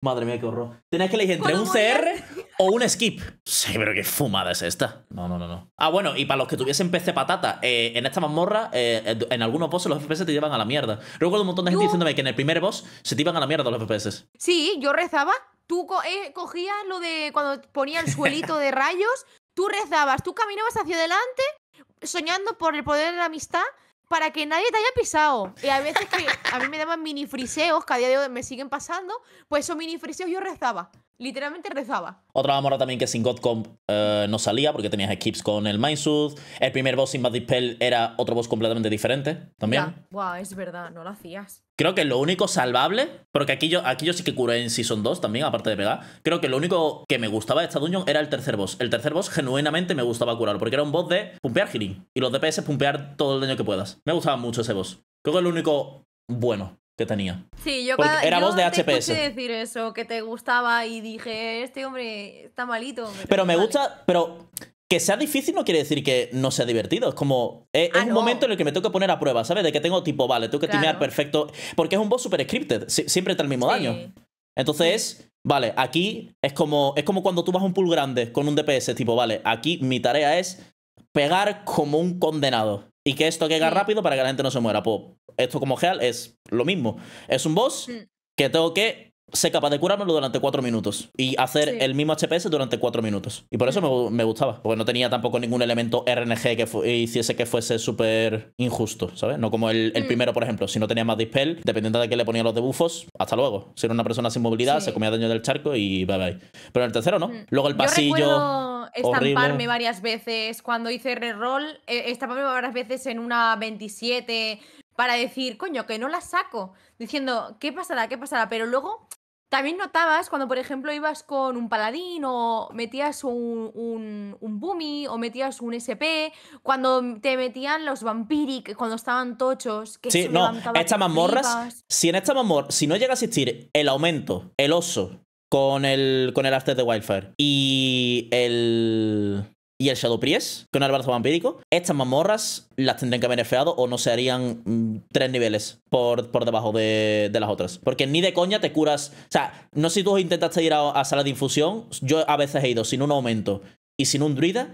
madre mía, qué horror. Tenías que elegir entre un CR o un skip. Sí, pero qué fumada es esta. No, no, no, no. Ah, bueno, y para los que tuviesen PC patata, eh, en esta mazmorra, eh, en algunos bosses los FPS te llevan a la mierda. Recuerdo un montón de gente diciéndome que en el primer boss se te iban a la mierda los FPS. Sí, yo rezaba tú eh, cogías lo de cuando ponía el suelito de rayos, tú rezabas, tú caminabas hacia adelante soñando por el poder de la amistad para que nadie te haya pisado. Y a veces que a mí me daban mini friseos, que a día de hoy me siguen pasando, pues esos mini friseos yo rezaba. Literalmente rezaba. Otra mamora también que sin Godcomp eh, no salía porque tenías skips con el Mindsuit. El primer boss sin Bad Dispel era otro boss completamente diferente también. es verdad, no lo hacías. Creo que lo único salvable, porque aquí yo, aquí yo sí que curé en Season 2 también, aparte de pegar, creo que lo único que me gustaba de esta era el tercer boss. El tercer boss genuinamente me gustaba curar, porque era un boss de pumpear healing y los DPS pumpear todo el daño que puedas. Me gustaba mucho ese boss. Creo que es lo único bueno que tenía. Sí, yo era de te HPS. decir eso, que te gustaba y dije, este hombre está malito. Pero, me gusta, pero que sea difícil no quiere decir que no sea divertido. Es como. Eh, es, ah, un momento en el que me tengo que poner a prueba, ¿sabes? De que tengo tipo, vale, tengo que timear perfecto. Porque es un boss super scripted. siempre está el mismo daño. Entonces, vale, aquí es como, es como cuando tú vas a un pool grande con un DPS, tipo, vale, aquí mi tarea es pegar como un condenado. Y que esto quede rápido para que la gente no se muera. Pues esto como Geal, es lo mismo. Es un boss mm. que tengo que ser capaz de curármelo durante cuatro minutos y hacer el mismo HPS durante cuatro minutos. Y por eso mm. me, gustaba, porque no tenía tampoco ningún elemento RNG que hiciese que fuese súper injusto, ¿sabes? No como el, mm. primero, por ejemplo, si no tenía más dispel, dependiendo de qué le ponía los debufos, hasta luego. Si era una persona sin movilidad, se comía daño del charco y bye bye. Pero en el tercero no. Mm. Luego el pasillo. Yo estamparme varias veces cuando hice reroll, eh, estamparme varias veces en una 27 para decir, coño, que no la saco, diciendo, ¿qué pasará? ¿Qué pasará? Pero luego también notabas cuando, por ejemplo, ibas con un paladín o metías un, un, o metías un SP, cuando te metían los vampiric, cuando estaban tochos. Que sí, no, estas mazmorras, si en esta mazmorra, si no llega a existir el aumento, el oso, con el, con el After de Wildfire y el, y el Shadow Priest con un brazo vampírico. Estas mamorras las tendrían que haber nerfeado o no se harían mm, tres niveles por, por debajo de, las otras. Porque ni de coña te curas. O sea, no si tú intentaste ir a, a sala de infusión. Yo a veces he ido sin un aumento y sin un druida.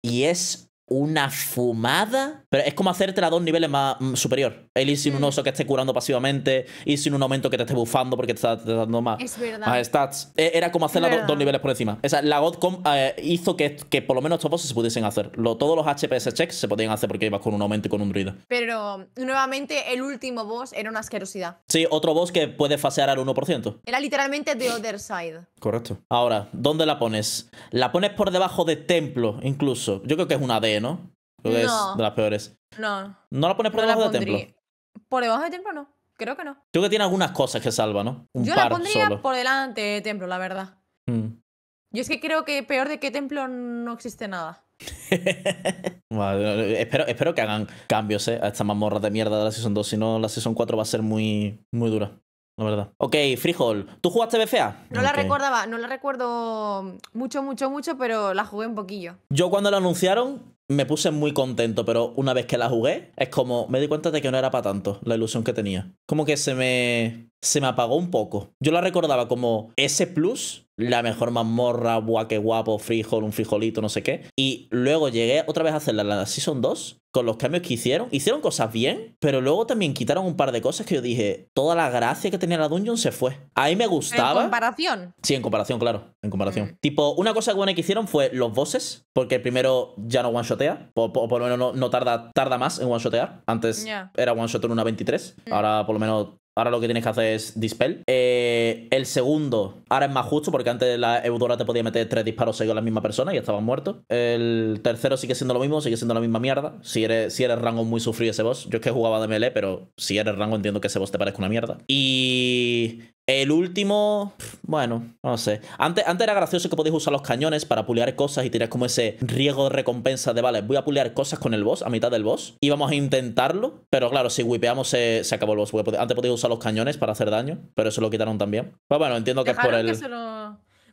Y es una fumada. Pero es como hacerte a dos niveles más mm, superior. El ir un mm. oso que esté curando pasivamente, y sin un aumento que te esté bufando porque te está, dando más, es stats. E, era como hacerla dos niveles por encima. O sea, la Godcom eh, hizo que, que por lo menos estos bosses se pudiesen hacer. todos los HPS checks se podían hacer porque ibas con un aumento y con un ruido Pero nuevamente el último boss era una asquerosidad. Sí, otro boss que puede fasear al 1%. Era literalmente The Other Side. Correcto. Ahora, ¿dónde la pones? La pones por debajo de templo, incluso. Yo creo que es una D ¿no? Creo que es de las peores. No. ¿No la pones por debajo de templo? Por debajo de templo no. Creo que no. Creo que tiene algunas cosas que salva, ¿no? Yo la pondría por delante de templo, la verdad. Mm. Yo es que creo que peor de que templo no existe nada. (laughs) espero, espero que hagan cambios ¿eh? a esta mamorra de mierda de la Season 2. Si no, la Season 4 va a ser muy, muy dura. La verdad. Ok, Frijol, ¿tú jugaste BFA? No la recordaba, no la recuerdo mucho, mucho, mucho, pero la jugué un poquillo. Yo cuando la anunciaron, me puse muy contento, pero una vez que la jugué, es como me di cuenta de que no era para tanto la ilusión que tenía. Como que se me se me apagó un poco. Yo la recordaba como S Plus, la mejor mazmorra, buah, qué guapo, frijol, un frijolito, no sé qué. Y luego llegué otra vez a hacerla la Season 2 con los cambios que hicieron. Hicieron cosas bien, pero luego también quitaron un par de cosas que yo dije, toda la gracia que tenía la dungeon se fue. ahí me gustaba. ¿En comparación? Sí, en comparación, claro. En comparación. Mm. Tipo, una cosa buena que hicieron fue los bosses, porque primero ya no one-shotea, o por, lo menos no, tarda, tarda más en one-shotear. Antes era one-shot en una 23, mm. ahora por lo menos Ahora lo que tienes que hacer es dispel. Eh, el segundo, ahora es más justo porque antes la Eudora te podía meter tres disparos seguidos a la misma persona y estaban muertos. El tercero sigue siendo lo mismo, sigue siendo la misma mierda. Si eres, si eres rango muy sufrido ese boss. Yo es que jugaba de melee, pero si eres rango entiendo que ese boss te parezca una mierda. Y el último, bueno, no sé. Antes, antes era gracioso que podías usar los cañones para pullear cosas y tenías como ese riego de recompensa de, vale, voy a pullear cosas con el boss, a mitad del boss, y vamos a intentarlo. Pero claro, si wipeamos se, acabó el boss. Antes podías usar los cañones para hacer daño, pero eso lo quitaron también. Pues bueno, entiendo que es por el...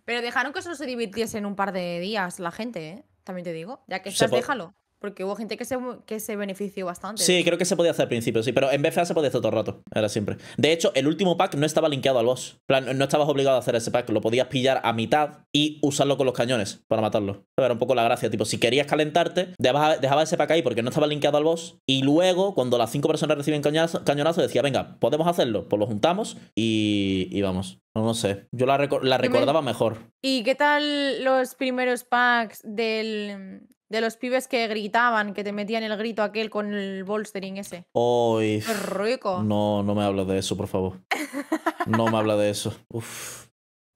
Pero dejaron que eso se divirtiese en un par de días la gente, ¿eh? También te digo. Ya que estás, déjalo. Porque hubo gente que se, que se benefició bastante. Sí, creo que se podía hacer al principio, sí. Pero en BFA se podía hacer todo el rato. Era siempre. De hecho, el último pack no estaba linkeado al boss. plan, no estabas obligado a hacer ese pack. Lo podías pillar a mitad y usarlo con los cañones para matarlo. Era un poco la gracia. Tipo, si querías calentarte, dejaba ese pack ahí porque no estaba linkeado al boss. Y luego, cuando las cinco personas reciben cañonazo, cañonazo decía, venga, podemos hacerlo. Pues lo juntamos y, vamos. No sé. Yo la recordaba mejor. ¿Y qué tal los primeros packs del de los pibes que gritaban, que te metían el grito aquel con el bolstering ese. ¡Uy! ¡Qué rico! No, no me hablas de eso, por favor. No me hablas de eso. Uf.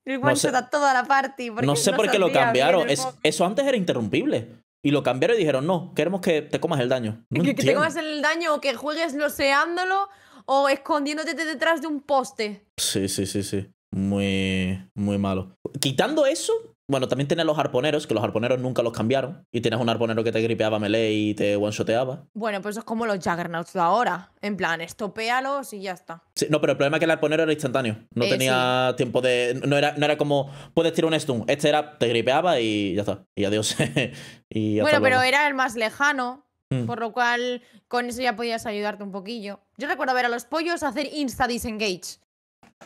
El no sé, toda la party. No sé por qué lo cambiaron. Es, eso antes era interrumpible. Y lo cambiaron y dijeron, no, queremos que te comas el daño. que, te comas el daño o que juegues loseándolo o escondiéndote detrás de un poste. Sí, sí, sí, sí. Muy, muy malo. Quitando eso, bueno, también tienes los arponeros, que los arponeros nunca los cambiaron. Y tienes un arponero que te gripeaba melee y te one-shoteaba. Bueno, pues es como los Juggernauts de ahora. En plan, estopéalos y ya está. no, pero el problema es que el arponero era instantáneo. No eh, tenía tiempo de. No era, no era como. Puedes tirar un stun. Este era. Te gripeaba y ya está. Y adiós. (laughs) bueno, pero era el más lejano. Mm. Por lo cual, con eso ya podías ayudarte un poquillo. Yo recuerdo ver a los pollos hacer insta disengage.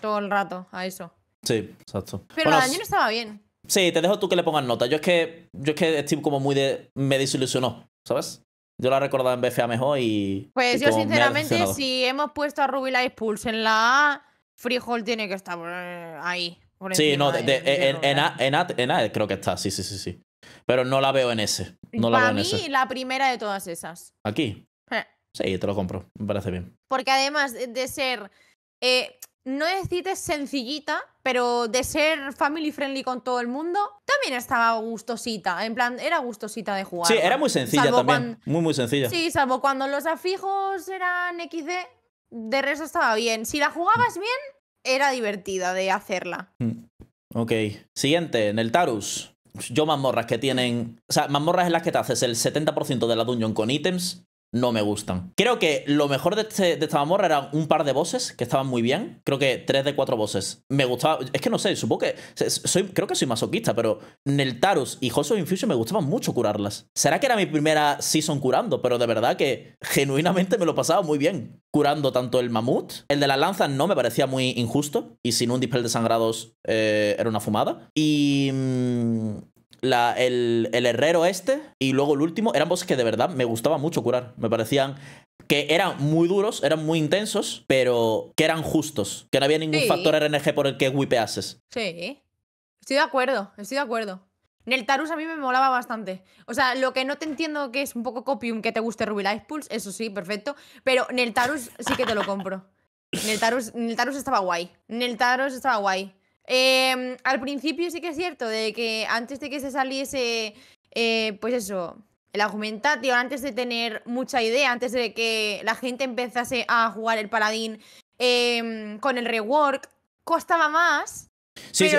Todo el rato, a eso. Sí, exacto. Pero la daño no estaba bien. Sí, te dejo tú que le pongas nota. Yo es que, yo es que estoy como muy de. me desilusionó, ¿sabes? Yo la recordaba en BFA mejor y. Pues yo, sinceramente, si hemos puesto a Ruby Light Pulse en la A, Freehold tiene que estar eh, ahí. sí, no, en, a, creo que está, sí, sí, sí, sí. Pero no la veo en ese. No Para la mí, la primera de todas esas. ¿Aquí? Eh. Sí, te lo compro, me parece bien. Porque además de ser. Eh, no es sencillita, pero de ser family friendly con todo el mundo, también estaba gustosita. En plan, era gustosita de jugar. Sí, era muy sencilla también. muy, muy sencilla. Sí, salvo cuando los afijos eran XD, de resto estaba bien. Si la jugabas mm. bien, era divertida de hacerla. Mm. Ok. Siguiente, en el Tarus. Yo mazmorras que tienen. O sea, mazmorras en las que te haces el 70% de la dungeon con ítems no me gustan. Creo que lo mejor de, este, esta mamorra eran un par de voces que estaban muy bien. Creo que tres de cuatro voces me gustaba. Es que no sé, supongo que. Soy, creo que soy masoquista, pero Neltarus y House Infusion me gustaban mucho curarlas. Será que era mi primera season curando, pero de verdad que genuinamente me lo pasaba muy bien. Curando tanto el mamut, el de las lanzas no me parecía muy injusto, y sin un dispel de sangrados eh, era una fumada. Y. Mm, el, herrero este y luego el último eran bosses que de verdad me gustaba mucho curar. Me parecían que eran muy duros, eran muy intensos, pero que eran justos. Que no había ningún factor RNG por el que whipeases. Sí. Estoy de acuerdo, estoy de acuerdo. Neltarus a mí me molaba bastante. O sea, lo que no te entiendo que es un poco copium que te guste Ruby Life Pulse, eso sí, perfecto. Pero Neltarus sí que te lo compro. Neltarus estaba guay. Neltarus estaba guay. Em, al principio sí que es cierto de que antes de que se saliese, eh, pues eso, el argumentativo, antes de tener mucha idea, antes de que la gente empezase a jugar el paladín em, con el rework, costaba más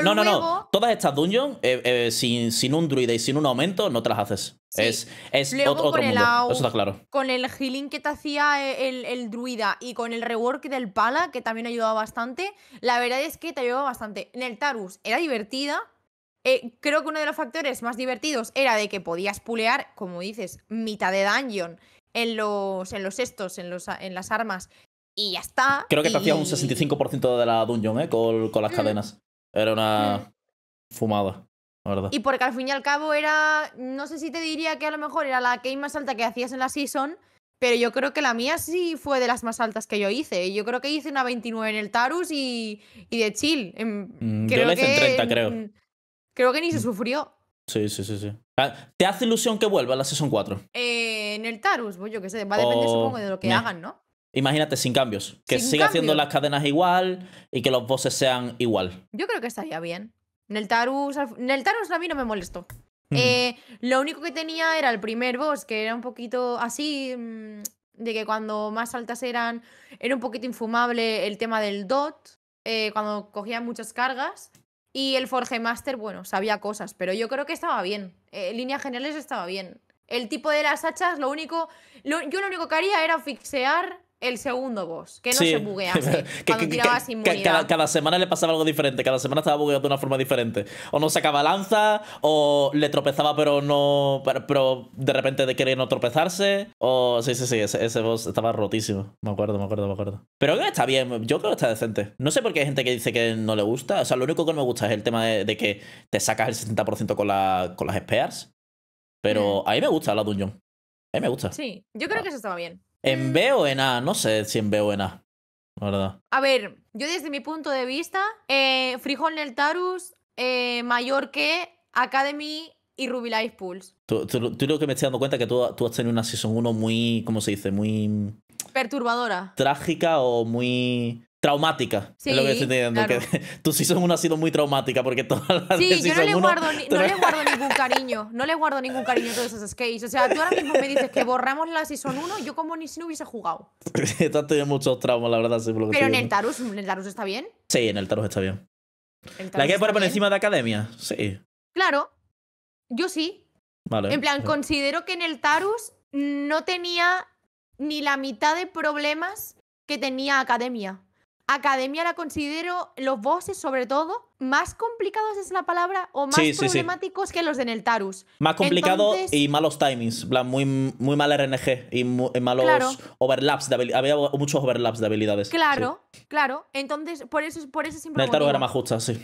no, no, no. Todas estas dungeons, eh, eh, sin, un druida y sin un aumento, no te las haces. Es, es otro, mundo. Eso está claro. Con el healing que te hacía eh, el, druida y con el rework del pala, que también ayudaba bastante, la verdad es que te ayudaba bastante. En el Tarus era divertida. creo que uno de los factores más divertidos era de que podías pulear, como dices, mitad de dungeon en los, en los estos, en, los, en las armas. Y ya está. Creo que te hacía un 65% de la dungeon, ¿eh? Con, las mm. cadenas. Era una fumada, la verdad. Y porque al fin y al cabo era, no sé si te diría que a lo mejor era la game más alta que hacías en la season, pero yo creo que la mía sí fue de las más altas que yo hice. Yo creo que hice una 29 en el Tarus y, y de chill. En, em, mm, creo yo la hice que, en 30, creo. creo que ni se mm. sufrió. Sí, sí, sí, sí. Ah, ¿Te hace ilusión que vuelva la Season 4? Eh, en el Tarus, pues yo qué sé, va a depender supongo de lo que hagan, ¿no? Imagínate sin cambios. Que siga haciendo las cadenas igual y que los bosses sean igual. Yo creo que estaría bien. En el Tarus a mí no me molestó. Mm. Eh, lo único que tenía era el primer boss, que era un poquito así, mm, de que cuando más altas eran, era un poquito infumable el tema del dot, eh, cuando cogía muchas cargas. Y el Forge Master, bueno, sabía cosas, pero yo creo que estaba bien. Eh, en líneas generales estaba bien. El tipo de las hachas, lo único. yo lo único que haría era fixear el segundo boss, que no se (laughs) buguease que, cada, semana le pasaba algo diferente, cada semana estaba bugueado de una forma diferente. O no sacaba lanza, o le tropezaba pero no... pero, de repente de querer no tropezarse, o... Sí, sí, sí, ese, boss estaba rotísimo. Me acuerdo, me acuerdo, me acuerdo. Pero está bien, yo creo que está decente. No sé por qué hay gente que dice que no le gusta, o sea, lo único que no me gusta es el tema de, que te sacas el 70% con, las spears, pero mm. a mí me gusta la dungeon. A mí me gusta. Sí, yo creo ah. que eso estaba bien. ¿En B o en A? No sé si en B o en A. La verdad. A ver, yo desde mi punto de vista, eh, Frijol Neltarus eh, mayor que Academy y Ruby Life Pools. Tú, lo que me estoy dando cuenta es que tú, tú has tenido una Season 1 muy, ¿cómo se dice? Muy... Perturbadora. Trágica o muy traumática. Sí, es lo que estoy diciendo Que tu season 1 ha sido muy traumática porque todas las Sí, yo no le, guardo, no le guardo ningún cariño. No le guardo ningún cariño a todas esas skates. O sea, tú ahora mismo me dices que borramos la season 1 yo como ni si no hubiese jugado. (laughs) Estás teniendo muchos traumas, la verdad. Sí, Pero en el, Tarus, en el Tarus está bien. Sí, en el Tarus está bien. ¿La que por encima de Academia? Sí. Claro. Yo sí. Vale. En plan, considero que en el Tarus no tenía ni la mitad de problemas que tenía Academia academia la considero, los bosses sobre todo, más complicados es la palabra o más problemáticos que los de Neltarus. Más complicado y malos timings, muy, muy mal RNG y, malos overlaps de habilidades. Había muchos overlaps de habilidades. Claro, claro. Entonces, por eso, por eso Neltarus era más justa, sí.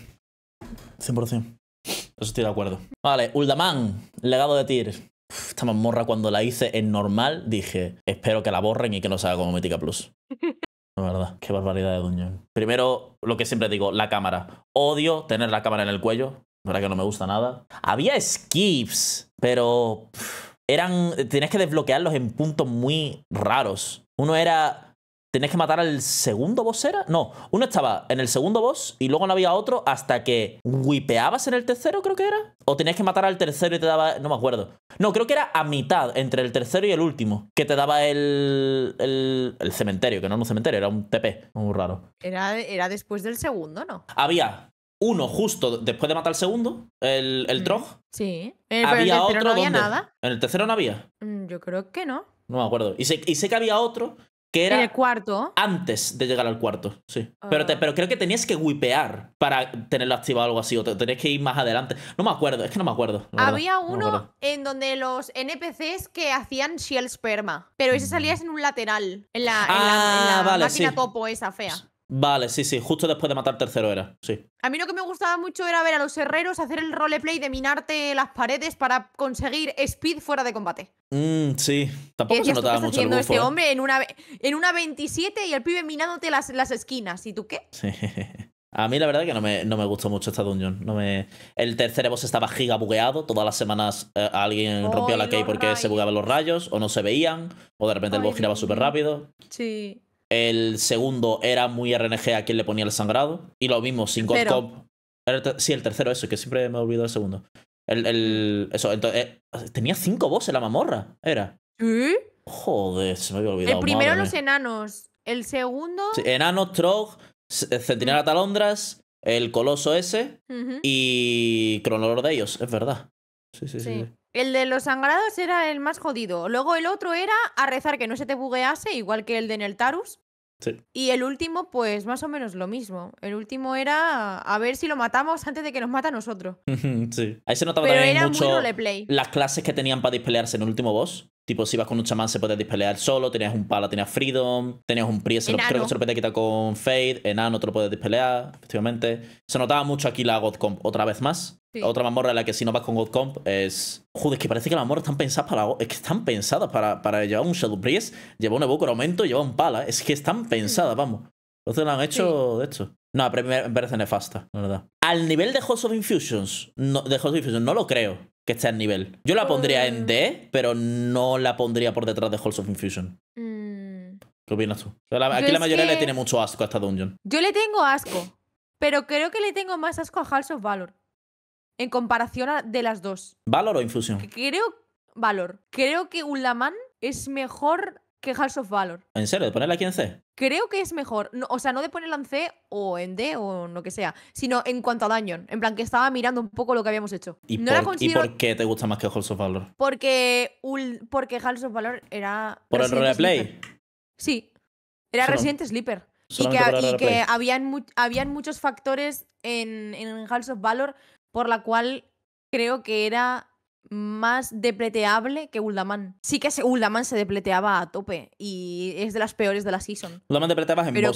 100%. Eso estoy de acuerdo. Vale, Uldaman, legado de Tyr. esta mazmorra cuando la hice en normal dije, espero que la borren y que no salga como Mítica Plus. (laughs) La verdad, qué barbaridad de dungeon. Primero, lo que siempre digo, la cámara. Odio tener la cámara en el cuello. La verdad que no me gusta nada. Había skips, pero... eran... Tenías que desbloquearlos en puntos muy raros. Uno era Tenías que matar al segundo boss, ¿era? No, uno estaba en el segundo boss y luego no había otro hasta que ¿Wipeabas en el tercero, creo que era. O tenías que matar al tercero y te daba... No me acuerdo. No, creo que era a mitad, entre el tercero y el último, que te daba el... el, el cementerio, que no era un cementerio, era un TP, muy raro. Era, era después del segundo, ¿no? Había uno justo después de matar al segundo, el, el mm, troj. Sí. Eh, había otro no había nada. ¿En el tercero no había? Mm, yo creo que no. No me acuerdo. sé, y sé, que había otro que era... ¿El cuarto? Antes de llegar al cuarto, sí. Pero, te, ah. pero creo que tenías que wipear para tenerlo activado o algo así, o tenías que ir más adelante. No me acuerdo, es que no me acuerdo. Había uno en donde los NPCs que hacían Shell Sperma, pero ese salías mm. en un lateral, en la, ah, máquina esa fea. Vale, sí, sí, justo después de matar tercero era, sí. A mí lo que me gustaba mucho era ver a los herreros hacer el roleplay de minarte las paredes para conseguir speed fuera de combate. Mmm, sí, tampoco se notaba mucho el este ¿eh? hombre en una, en una 27 y el pibe minándote las, las esquinas, ¿y tú qué? Sí. (laughs) A mí la verdad que no me, gustó mucho esta dungeon. No me... El tercer boss estaba giga bugueado. Todas las semanas eh, alguien rompió la key porque se bugueaban los rayos o no se veían o de repente el boss giraba súper rápido. Sí. El segundo era muy RNG a quien le ponía el sangrado. Y lo mismo, sin God Cop. Sí, el tercero, eso, que siempre me he olvidado el segundo. El, el, eso, entonces, eh, tenía cinco voces la mamorra, era. ¿Sí? Joder, se me había olvidado. El primero los enanos. El segundo. Sí, enanos, Trog, eh, Centinela Talondras, el Coloso ese y Cronolor de ellos, es verdad. sí, sí. sí. El de los sangrados era el más jodido. Luego el otro era a rezar que no se te buguease, igual que el de Neltarus. Sí. Y el último, pues más o menos lo mismo. El último era a ver si lo matamos antes de que nos mata a nosotros. (laughs) sí. Ahí se notaba Pero también era mucho las clases que tenían para dispelearse en el último boss. Tipo, si vas con un chamán se puede dispelear solo, tenías un pala, tenías freedom, tenías un priest, creo que se lo quitar con Fade, enano te lo puedes dispelear, efectivamente. Se notaba mucho aquí la God Comp, otra vez más. Otra mamorra en la que si no vas con God Comp es... Joder, es que parece que las mamorras están pensadas para... Es que están pensadas para, para llevar un Shadow Priest, llevar un Evoker Aumento, llevar un pala. Es que están pensadas, mm. vamos. Entonces lo han hecho de hecho. No, me parece nefasta, la verdad. Al nivel de Halls of Infusions, no, de no lo creo que esté al nivel. Yo la pondría en D, pero no la pondría por detrás de Halls of Infusion. Mm. ¿Qué opinas tú? aquí la mayoría le tiene mucho asco a esta dungeon. Yo le tengo asco, pero creo que le tengo más asco a Halls of Valor. En comparación de las dos. ¿Valor o Infusion? Creo. Valor. Creo que Ulaman es mejor que House of Valor. ¿En serio? ¿De ponerla aquí en C? Creo que es mejor. o sea, no de ponerla en C o en D o lo que sea, sino en cuanto a daño. En plan, que estaba mirando un poco lo que habíamos hecho. ¿Y, por, qué te gusta más que House of Valor? Porque, un, porque of Valor era. ¿Por el roleplay? Sí. Era reciente Resident Sleeper. Y que, y que habían, muchos factores en, en of Valor por la cual creo que era más depleteable que Uldaman. Sí que Uldaman se depleteaba a tope y es de las peores de la season. Uldaman depleteaba en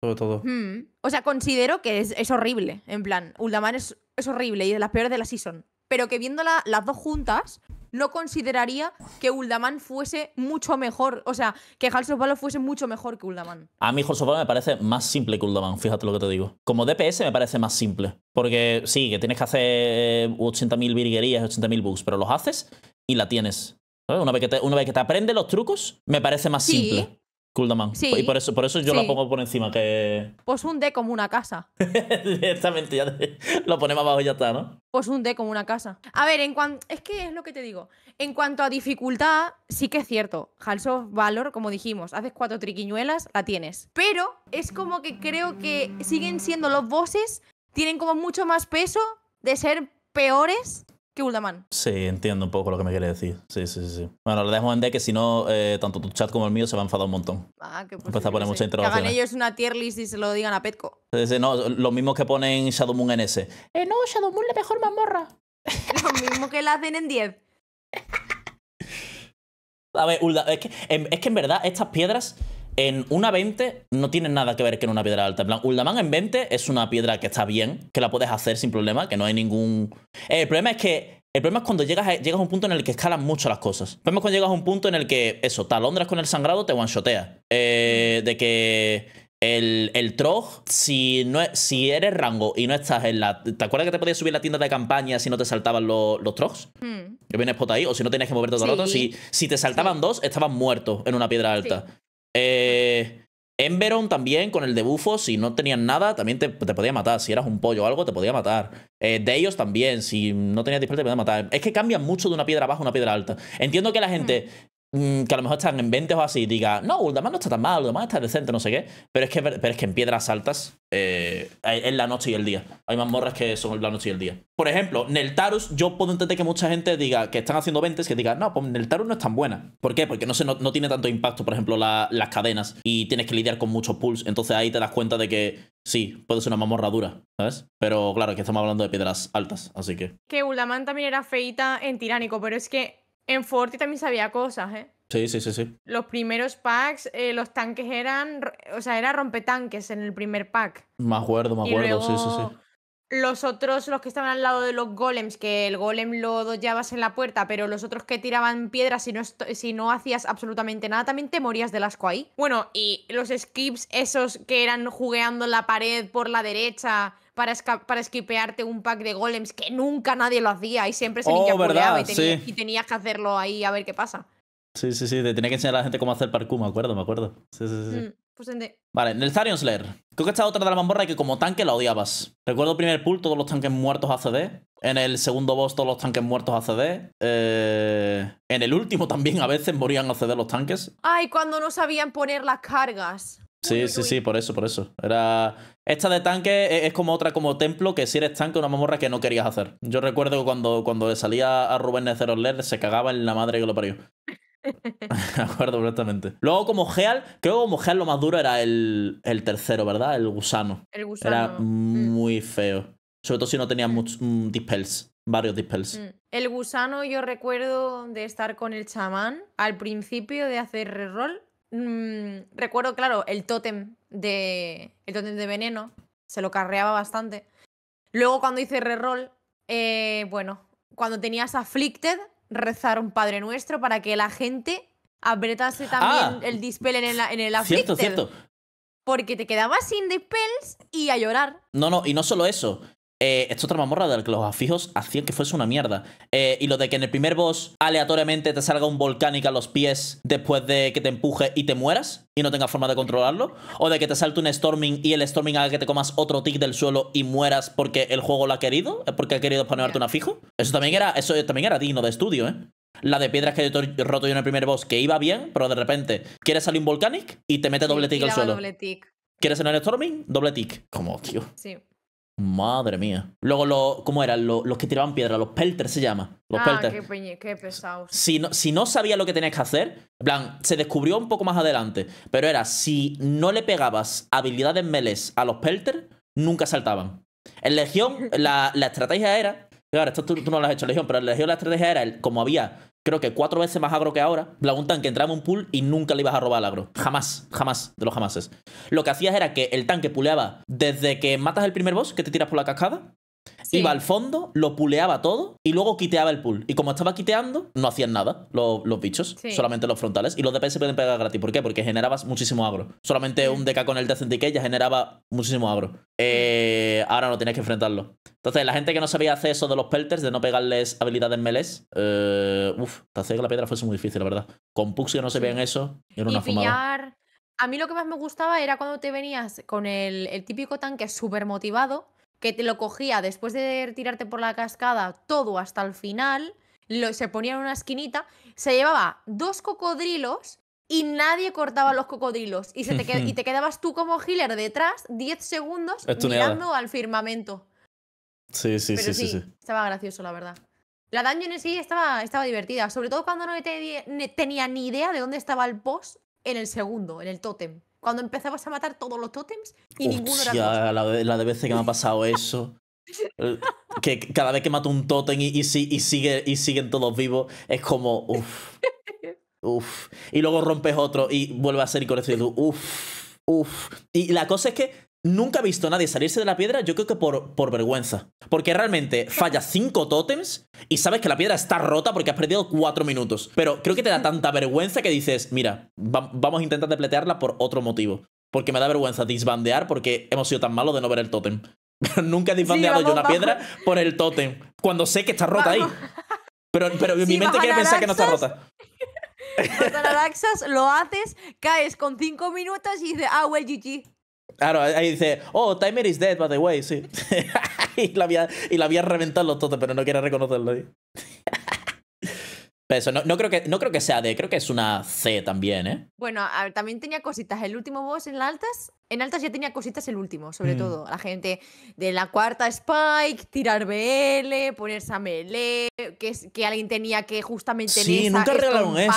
sobre todo. Hmm. O sea, considero que es, horrible. En plan, Uldaman es, es horrible y de las peores de la season pero que viendo las dos juntas, no consideraría que Uldaman fuese mucho mejor, o sea, que House of Valor fuese mucho mejor que Uldaman. A mí House of Valor me parece más simple que Uldaman, fíjate lo que te digo. Como DPS me parece más simple, porque sí, que tienes que hacer 80.000 virguerías, 80.000 bugs, pero los haces y la tienes. Una vez, que te, una te aprendes los trucos, me parece más sí. simple. Cool Y por eso, por eso yo la pongo por encima, que... (laughs) Pues un D como una casa. (laughs) Exactamente. ya (laughs) lo ponemos abajo y ya está, ¿no? Pues un D como una casa. A ver, en Es que es lo que te digo. En cuanto a dificultad, sí que es cierto. Hals of Valor, como dijimos, haces cuatro triquiñuelas, la tienes. Pero es como que creo que siguen siendo los bosses, tienen como mucho más peso de ser peores que Uldaman. Sí, entiendo un poco lo que me quiere decir. Sí, sí, sí. Bueno, le dejo en de que si no, eh, tanto tu chat como el mío se va a enfadar un montón. Ah, qué Empieza a poner mucha Que hagan ellos una tier list y se lo digan a Petco. Sí, sí, no, los mismos que ponen Shadow Moon en ese. Eh, no, Shadow Moon la mejor mazmorra. (laughs) Los mismos que la hacen en 10. A ver, Ulda, es que, es que en verdad estas piedras en una 20 no tiene nada que ver que en una piedra alta. En plan, Uldaman en 20 es una piedra que está bien, que la puedes hacer sin problema, que no hay ningún. Eh, el problema es que. El problema es cuando llegas a, llegas a un punto en el que escalan mucho las cosas. El problema es cuando llegas a un punto en el que, eso, talondras con el sangrado te one eh, de que. El, el troj, si, no, si eres rango y no estás en la. ¿Te acuerdas que te podías subir la tienda de campaña si no te saltaban los, los trogs? Hmm. Que vienes por ahí, o si no tenías que moverte todo el rato. Si, te saltaban dos, estabas muerto en una piedra alta. Eh, Emberon también con el de si no tenían nada, también te, podía matar. Si eras un pollo o algo, te podía matar. Eh, de ellos también, si no tenías disparo, te podía matar. Es que cambian mucho de una piedra baja a una piedra alta. Entiendo que la hmm. gente Mm, que a lo mejor están en 20 o así, diga, no, Uldaman no está tan mal, Uldaman está decente, no sé qué. Pero es que, pero que en piedras altas eh, es la noche y el día. Hay mazmorras que son la noche y el día. Por ejemplo, Neltarus, yo puedo entender que mucha gente diga que están haciendo 20 que diga, no, pues Neltarus no es tan buena. ¿Por qué? Porque no, sé, no, tiene tanto impacto, por ejemplo, las cadenas y tienes que lidiar con muchos pulls. Entonces ahí te das cuenta de que Sí, puede ser una mazmorra dura, ¿sabes? Pero claro, que estamos hablando de piedras altas, así que. Que Uldaman también era feita en tiránico, pero es que en Forti también sabía cosas, ¿eh? Sí, sí, sí, sí. Los primeros packs, eh, los tanques eran, o sea, era rompetanques en el primer pack. Me acuerdo, me acuerdo, sí, sí, sí. Los otros, los que estaban al lado de los golems, que el golem lo doyabas en la puerta, pero los otros que tiraban piedras si no, si no hacías absolutamente nada, también te morías de asco ahí. Bueno, y los skips, esos que eran jugueando la pared por la derecha, para, esquipearte un pack de golems que nunca nadie lo hacía y siempre se oh, y, tenías, y tenías que hacerlo ahí a ver qué pasa. Sí, sí, sí, te tenía que enseñar a la gente cómo hacer parkour, me acuerdo, me acuerdo. Sí, sí, sí. Mm, pues vale, en Slayer. Creo que esta otra de la mamborra que como tanque la odiabas. Recuerdo el primer pool, todos los tanques muertos ACD. En el segundo boss, todos los tanques muertos ACD. Eh... En el último también a veces morían CD los tanques. Ay, cuando no sabían poner las cargas. Sí, sí, sí, por eso, por eso. Era esta de tanque e-, es, como otra, como templo, que si eres tanque, una mamorra que no querías hacer. Yo recuerdo que cuando, cuando le salía a Rubén de Zero LED, se cagaba en la madre que lo parió. (laughs) (laughs) Me acuerdo perfectamente. Luego, como Geal, creo que como Geal lo más duro era el, tercero, ¿verdad? El gusano. El gusano. Era mm. muy feo. Sobre todo si no tenías muchos mm, dispels, varios dispels. Mm. El gusano, yo recuerdo de estar con el chamán al principio de hacer reroll Mm, recuerdo, claro, el tótem de. El tótem de veneno. Se lo carreaba bastante. Luego, cuando hice reroll, eh, bueno, cuando tenías Afflicted, rezar un Padre Nuestro para que la gente apretase también ah. el dispel en el, en Afflicted. Cierto, Porque te quedabas sin dispels y a llorar. No, no, y no solo eso, eh, esto otra mamorra de que los afijos hacían que fuese una mierda. Eh, y lo de que en el primer boss aleatoriamente te salga un volcánico a los pies después de que te empuje y te mueras y no tengas forma de controlarlo. O de que te salte un storming y el storming haga que te comas otro tick del suelo y mueras porque el juego lo ha querido, porque ha querido ponerte un afijo. Eso también era, eso también era digno de estudio, ¿eh? La de piedras que he roto yo en el primer boss, que iba bien, pero de repente quieres salir un volcánico y te mete doble tick al suelo. Doble tick. ¿Quieres en el storming? Doble tick. Como, tío. Sí. Madre mía. Luego, lo, ¿cómo eran? Los, que tiraban piedra, los pelters se llama. Los ah, Qué, qué pesado. Si no, si no sabías lo que tenías que hacer, en plan, se descubrió un poco más adelante. Pero era, si no le pegabas habilidades meles a los pelters, nunca saltaban. En Legión, (laughs) la, la estrategia era. esto tú, no lo has hecho en Legión, pero en Legión la estrategia era, el, como había creo que cuatro veces más agro que ahora, un tanque entraba un pool y nunca le ibas a robar al agro. Jamás, jamás, de los jamases. Lo que hacías era que el tanque puleaba desde que matas el primer boss, que te tiras por la cascada, Iba al fondo, lo puleaba todo y luego quiteaba el pool. Y como estaba quiteando, no hacían nada los, bichos, solamente los frontales. Y los DPS se pueden pegar gratis. ¿Por qué? Porque generabas muchísimo agro. Solamente un DK con el Death ya generaba muchísimo agro. Eh, ahora no tenías que enfrentarlo. Entonces, la gente que no sabía hacer eso de los pelters, de no pegarles habilidades melees, eh, uff, te hacía que la piedra fuese muy difícil, la verdad. Con Pux que no se en eso, era una y A mí lo que más me gustaba era cuando te venías con el, el típico tanque súper motivado que te lo cogía después de tirarte por la cascada todo hasta el final, lo, se ponía en una esquinita, se llevaba dos cocodrilos y nadie cortaba los cocodrilos y, se te, y te (laughs) quedabas tú como healer detrás 10 segundos mirando al firmamento. Sí sí, sí, sí, Estaba gracioso, la verdad. La dungeon en sí estaba, estaba divertida, sobre todo cuando no tenía ni idea de dónde estaba el boss en el segundo, en el tótem. Cuando empezabas a matar todos los tótems y ninguno era. La, la de veces que me ha pasado eso. (laughs) Eh, que cada vez que mato un tótem y, sigue, y siguen todos vivos, es como. Uff. Uff. Y luego rompes otro y vuelve a ser y con Uff. Uff. Y la cosa es que nunca he visto a nadie salirse de la piedra, yo creo que por, vergüenza. Porque realmente fallas cinco tótems y sabes que la piedra está rota porque has perdido cuatro minutos. Pero creo que te da tanta vergüenza que dices, mira, vamos a intentar depletearla por otro motivo. Porque me da vergüenza disbandear porque hemos sido tan malos de no ver el tótem. (laughs) nunca he disbandeado yo una piedra por el tótem. Cuando sé que está rota ahí. Pero, mi mente quiere pensar que no está rota. (laughs) lo haces, caes con cinco minutos y dices, ah, well, GG. Claro, ahí dice, oh, Timer is dead, by the way, sí. (laughs) y, la había, y la había reventado los totes, pero no quiere reconocerlo. ahí. pero eso, no, no, creo que, no creo que sea D, creo que es una C también, ¿eh? Bueno, a también tenía cositas. El último boss en altas, en altas ya tenía cositas el último, sobre mm. todo. La gente de la cuarta Spike, tirar BL, ponerse a melee, que, que alguien tenía que justamente sí, nunca regalaron eso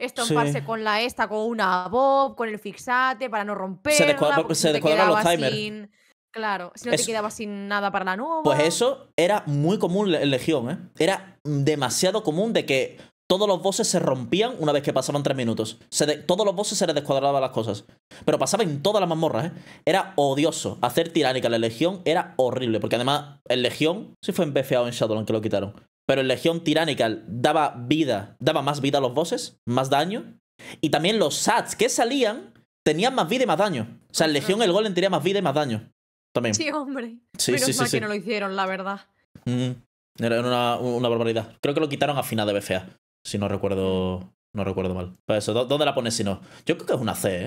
estomparse sí. con la esta, con una bob, con el fixate para no romper. Se descuadraban los timers. Claro, si no te quedabas sin nada para la nueva. Pues eso era muy común en Legión, ¿eh? Era demasiado común de que todos los bosses se rompían una vez que pasaban tres minutos. todos los bosses se les descuadraban las cosas. Pero pasaba en todas las mazmorras, ¿eh? Era odioso. Hacer tiránica la Legión era horrible, porque además en Legión sí fue en en Shadowland que lo quitaron pero en Legión Tyrannical daba vida, daba más vida a los bosses, más daño. Y también los sats que salían tenían más vida y más daño. O sea, el Legión el golem tenía más vida y más daño. También. Sí, hombre. Sí, Menos sí, mal que no lo hicieron, la verdad. Mm-hmm. era una, barbaridad. Creo que lo quitaron a final de BFA, si no recuerdo, no recuerdo mal. para pues eso, ¿dónde la pones si no? Yo creo que es una C,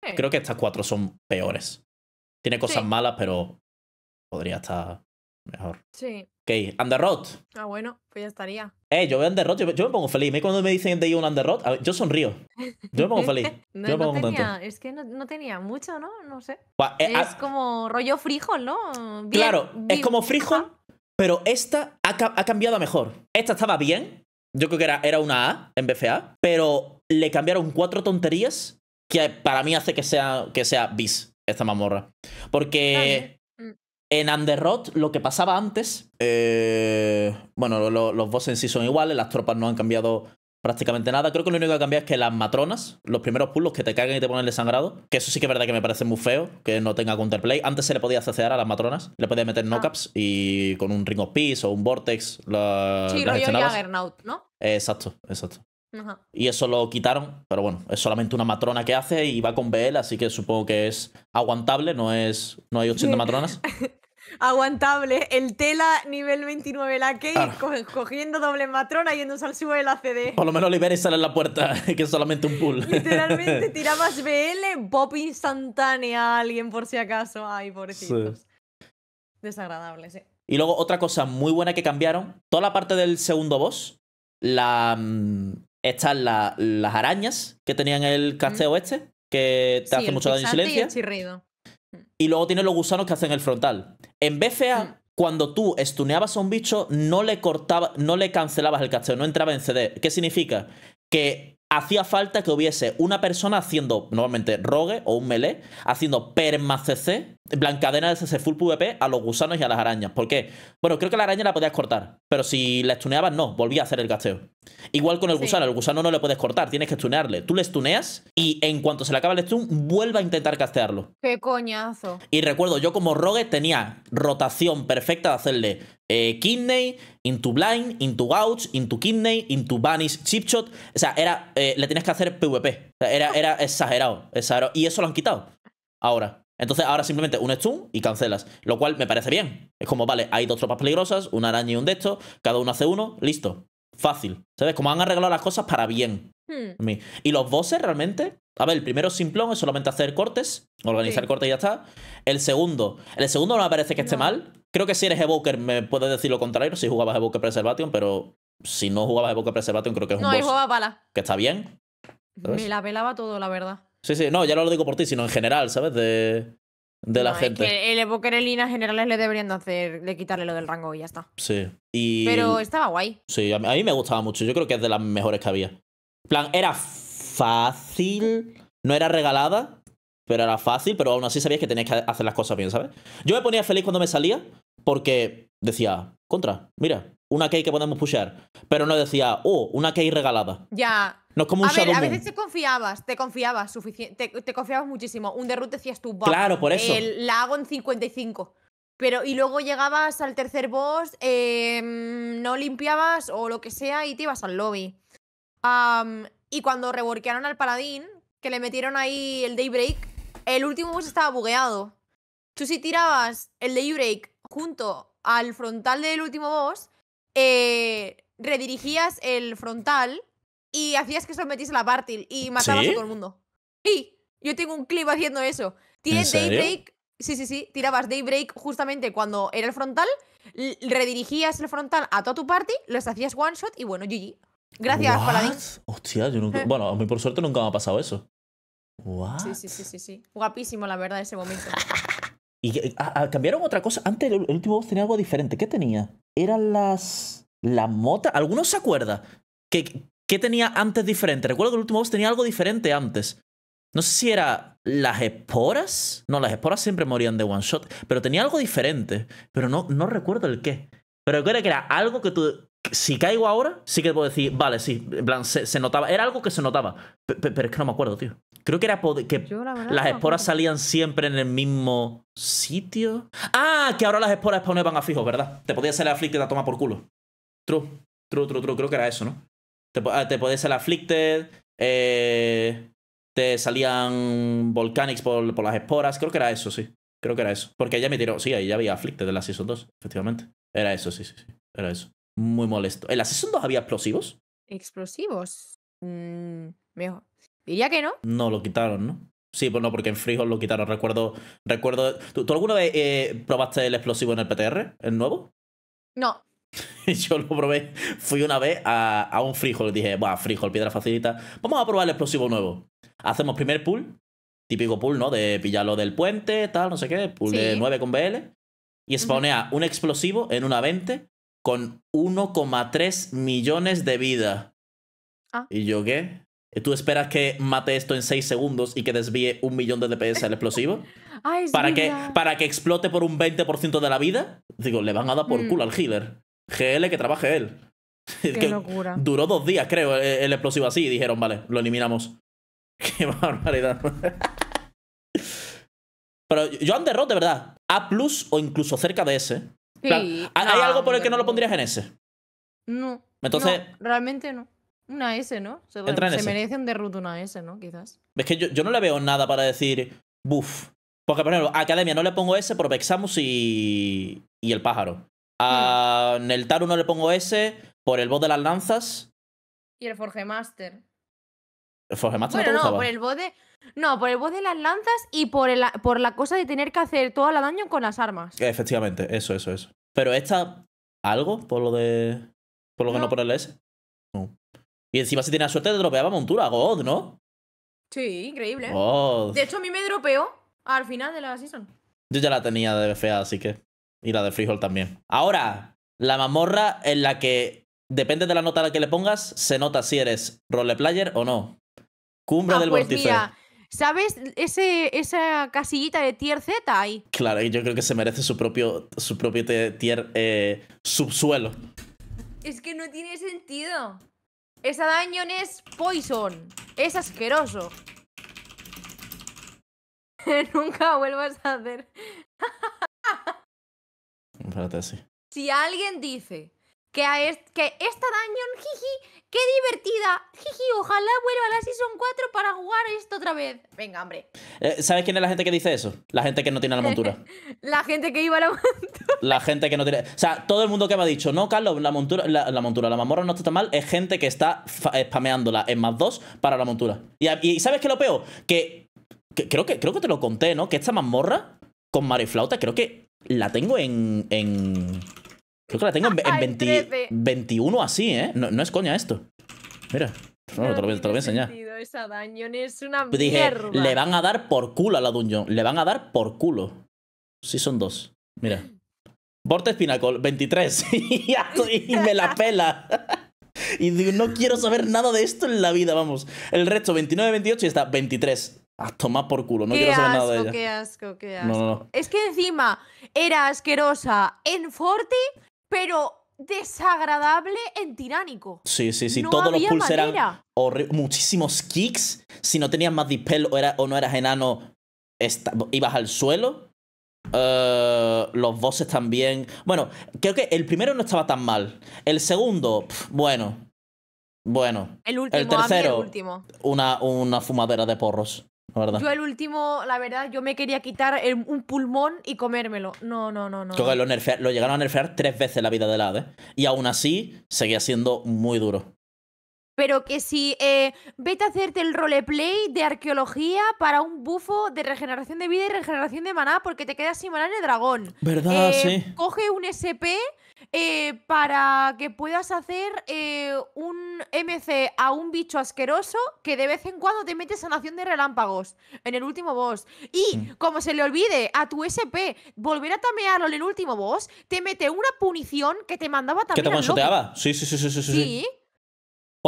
¿eh? Creo que estas cuatro son peores. Tiene cosas malas, pero podría estar Mejor. Sí. Ok, underrot. Ah, bueno, pues ya estaría. Eh, yo veo underrot, yo, yo me pongo feliz. A cuando me dicen de un underrot, yo sonrío. Yo me pongo (laughs) feliz. no, yo me pongo tenía, Es que no, no, tenía mucho, ¿no? No sé. Eh, es ah. como rollo frijol, ¿no? claro, es como frijol, pero esta ha, ha, cambiado a mejor. Esta estaba bien. Yo creo que era, era una A en BFA, pero le cambiaron cuatro tonterías que para mí hace que sea, que sea bis esta mamorra Porque en Underrot lo que pasaba antes, eh, bueno, los bosses en sí son iguales, las tropas no han cambiado prácticamente nada. Creo que lo único que ha cambiado es que las matronas, los primeros pulos que te cagan y te ponen desangrado, que eso sí que es verdad que me parece muy feo, que no tenga counterplay. Antes se le podía cecear a las matronas, le podía meter ah. knockups y con un Ring of Peace o un Vortex. La, sí, rollo burnout, ¿no? exacto, exacto. Y eso lo quitaron, pero bueno, es solamente una matrona que hace y va con BL, así que supongo que es aguantable, no es no hay 80 matronas. (laughs) aguantable. El Tela nivel 29, la que cogiendo doble matrona yéndose al subo de la CD. Por lo menos libera y sale en la puerta, (laughs) que es solamente un pull. Literalmente (laughs) tirabas BL, pop instantánea a alguien por si acaso. Ay, pobrecitos. Desagradable, sí. Y luego otra cosa muy buena que cambiaron, toda la parte del segundo boss, la, mm, están la, las arañas que tenían el casteo este, que te hace mucho daño en silencio. Y chirrido. Y luego tienes los gusanos que hacen el frontal. En BCA, mm. cuando tú estuneabas a un bicho, no le cortaba, no le cancelabas el casteo, no entraba en CD. ¿Qué significa? Que hacía falta que hubiese una persona haciendo, normalmente rogue o un melee, haciendo perma blancadena de full PvP a los gusanos y a las arañas. ¿Por qué? Bueno, creo que la araña la podías cortar, pero si la estuneabas, no, volvía a hacer el casteo Igual con el gusano, el gusano no le puedes cortar, tienes que estunearle. Tú le estuneas y en cuanto se le acaba el stun, vuelva a intentar castearlo. ¡Qué coñazo! Y recuerdo, yo como rogue tenía rotación perfecta de hacerle eh, kidney, into blind, into gouge, into kidney, into vanish chip shot. O sea, era, eh, le tienes que hacer PvP. era, era (laughs) exagerado, exagerado. Y eso lo han quitado ahora. Entonces ahora simplemente un stun y cancelas, lo cual me parece bien. Es como, vale, hay dos tropas peligrosas, una araña y un de estos, cada uno hace uno, listo. Fácil. ¿Sabes? Como han arreglado las cosas para bien. Hmm. Y los bosses realmente. A ver, el primero simplón es solamente hacer cortes, organizar cortes y ya está. El segundo, el segundo no me parece que esté mal. Creo que si eres Evoker me puedes decir lo contrario, si jugabas Evoker Preservation, pero si no jugabas Evoker Preservation creo que es un no, boss. Que está bien. Me la pelaba todo, la verdad. Sí, sí, no, ya no lo digo por ti, sino en general, ¿sabes? De, de la gente. Que el Evoker en generales le deberían hacer, de quitarle lo del rango y ya está. Sí. Y... Pero estaba guay. Sí, a mí, me gustaba mucho. Yo creo que es de las mejores que había. plan, era fácil, no era regalada, pero era fácil, pero aún así sabías que tenías que hacer las cosas bien, ¿sabes? Yo me ponía feliz cuando me salía porque decía, contra, mira, una key que podemos pushar. Pero no decía, oh, una key regalada. Ya, no como un a A veces te confiabas, te confiabas suficiente, te, confiabas muchísimo. Un Derroot decías tú, Claro, por El, la hago en 55. Pero, y luego llegabas al tercer boss, em, no limpiabas o lo que sea y te ibas al lobby. y cuando reworkearon al Paladín, que le metieron ahí el Daybreak, el último boss estaba bugueado. Tú si tirabas el Daybreak junto al frontal del último boss, eh, redirigías el frontal y hacías que metiese a la party y matabas a todo el mundo. Y yo tengo un clip haciendo eso. tiene Daybreak. Sí, sí, sí. Tirabas Daybreak justamente cuando era el frontal. Redirigías el frontal a toda tu party, los hacías one shot y bueno, GG. Gracias, What? Hostia, yo nunca. Eh. bueno, a mí por suerte nunca me ha pasado eso. Sí, sí, sí, sí, Guapísimo, la verdad, ese momento. (laughs) y ah, ah, cambiaron otra cosa. Antes el, último boss tenía algo diferente. ¿Qué tenía? Eran las. La mota. ¿Alguno se acuerda? Que, ¿Qué tenía antes diferente? Recuerdo que el último boss tenía algo diferente antes. No sé si era las esporas. No, las esporas siempre morían de one shot. Pero tenía algo diferente. Pero no, no recuerdo el qué. Pero creo que era algo que tú. Si caigo ahora, sí que puedo decir, vale, sí, en plan, se, notaba. Era algo que se notaba. pero es que no me acuerdo, tío. Creo que era que las esporas salían siempre en el mismo sitio. Ah, que ahora las esporas van a fijo, ¿verdad? Te podía hacer la flick y te la toma por culo. True, true, true, true. Creo que era eso, ¿no? Te, ah, te podías ser afflicted. Eh, te salían volcanics por, por, las esporas. Creo que era eso, sí. Creo que era eso. Porque ella me tiró. Sí, ahí ya había afflicted en la Season 2, efectivamente. Era eso, sí, sí, sí. Era eso. Muy molesto. ¿En la Season 2 había explosivos? ¿Explosivos? Mm, y Diría que no. No, lo quitaron, ¿no? Sí, pues no, porque en Freehold lo quitaron. Recuerdo. recuerdo ¿Tú, alguna vez eh, probaste el explosivo en el PTR? ¿El nuevo? No, (laughs) yo lo probé. Fui una vez a, un frijol y dije, bueno frijol, piedra facilita. Vamos a probar el explosivo nuevo. Hacemos primer pool, típico pool, ¿no? De pillarlo del puente, tal, no sé qué, pool de 9 con BL. Y spawnea un explosivo en una 20 con 1,3 millones de vida. Ah. ¿Y yo qué? ¿Tú esperas que mate esto en 6 segundos y que desvíe un millón de DPS al explosivo? (laughs) para, que, para que explote por un 20% de la vida. Digo, le van a dar por mm. culo al healer. GL que trabaje él. Qué locura. Duró dos días, creo, e-, el explosivo así. Y dijeron, vale, lo eliminamos. (laughs) Qué barbaridad. Pero yo han de verdad, A plus o incluso cerca de S. ¿Hay algo por el que no lo pondrías en S? No. Entonces. realmente no. Una S, ¿no? Se, merece un una S, ¿no? Quizás. Es que yo, no le veo nada para decir, buf. Porque, por ejemplo, Academia no le pongo S pero Vexamus y. y el pájaro. A Neltaru no le pongo S por el bot de las lanzas. Y el Forge Master. El Forgemaster Master no, no por el bot de. No, por el bot de las lanzas y por, el, por la cosa de tener que hacer todo el daño con las armas. Efectivamente, eso, eso, eso. Pero esta. ¿Algo? Por lo de. Por lo que no por el S. Y encima, si tiene suerte, te dropeaba montura, God, ¿no? Sí, increíble. ¿eh? God. De hecho, a mí me dropeó al final de la season. Yo ya la tenía de fea, así que. Y la de frijol también. Ahora, la mamorra en la que, depende de la nota a la que le pongas, se nota si eres roleplayer o no. Cumbre ah, del pues ¿Sabes ese, esa casillita de tier Z ahí? Claro, Y yo creo que se merece su propio, su propio tier eh, subsuelo. Es que no tiene sentido. Esa daño es poison. Es asqueroso. (laughs) Nunca vuelvas a hacer. (laughs) Espérate, Si alguien dice que, a que esta dañón, jiji, qué divertida, jiji, ojalá vuelva a la Season 4 para jugar esto otra vez. Venga, hombre. Eh, ¿Sabes quién es la gente que dice eso? La gente que no tiene la montura. (laughs) la gente que iba a la montura. La gente que no tiene... O sea, todo el mundo que me ha dicho, no, Carlos, la montura, la, montura, la mamorra no está tan mal, es gente que está eh, spameándola en más 2 para la montura. Y, ¿sabes qué es lo peor? Que, creo que creo que te lo conté, ¿no? Que esta mamorra con Mariflauta creo que la tengo en, en creo que la tengo en, 21 así, ¿eh? No, es coña esto. Mira, te, lo, voy a enseñar. Pues le van a dar por culo a la dungeon. Le van a dar por culo. Sí, son dos. Mira. Borte Spinacol, 23. y, me la pela. (laughs) y digo, no quiero saber nada de esto en la vida, vamos. El resto, 29, 28 y está 23. A ah, tomar por culo, no quiero saber nada de ella. Qué asco, qué asco. Es que encima era asquerosa en Forti, pero desagradable en tiránico. Sí, sí, sí. Todos los pulls eran muchísimos kicks. Si no tenías más dispel o, era, o no eras enano, ibas al suelo. Eh, los bosses también. Bueno, creo que el primero no estaba tan mal. El segundo, bueno. Bueno. El último. El tercero, Una, una fumadera de porros. Yo el último, la verdad, yo me quería quitar un pulmón y comérmelo. No, no, no, no. lo, llegaron a nerfear tres veces la vida de la Y aún así, seguía siendo muy duro. Pero que si eh, vete a hacerte el roleplay de arqueología para un bufo de regeneración de vida y regeneración de maná porque te quedas sin maná en el dragón. ¿Verdad? Eh, sí. Coge un SP eh, para que puedas hacer eh, un MC a un bicho asqueroso que de vez en cuando te mete sanación de relámpagos en el último boss. Y mm. como se le olvide a tu SP volver a tamearlo en el último boss, te mete una punición que te mandaba también. Que te manchoteaba Sí, sí, sí, sí, sí. sí. ¿Sí?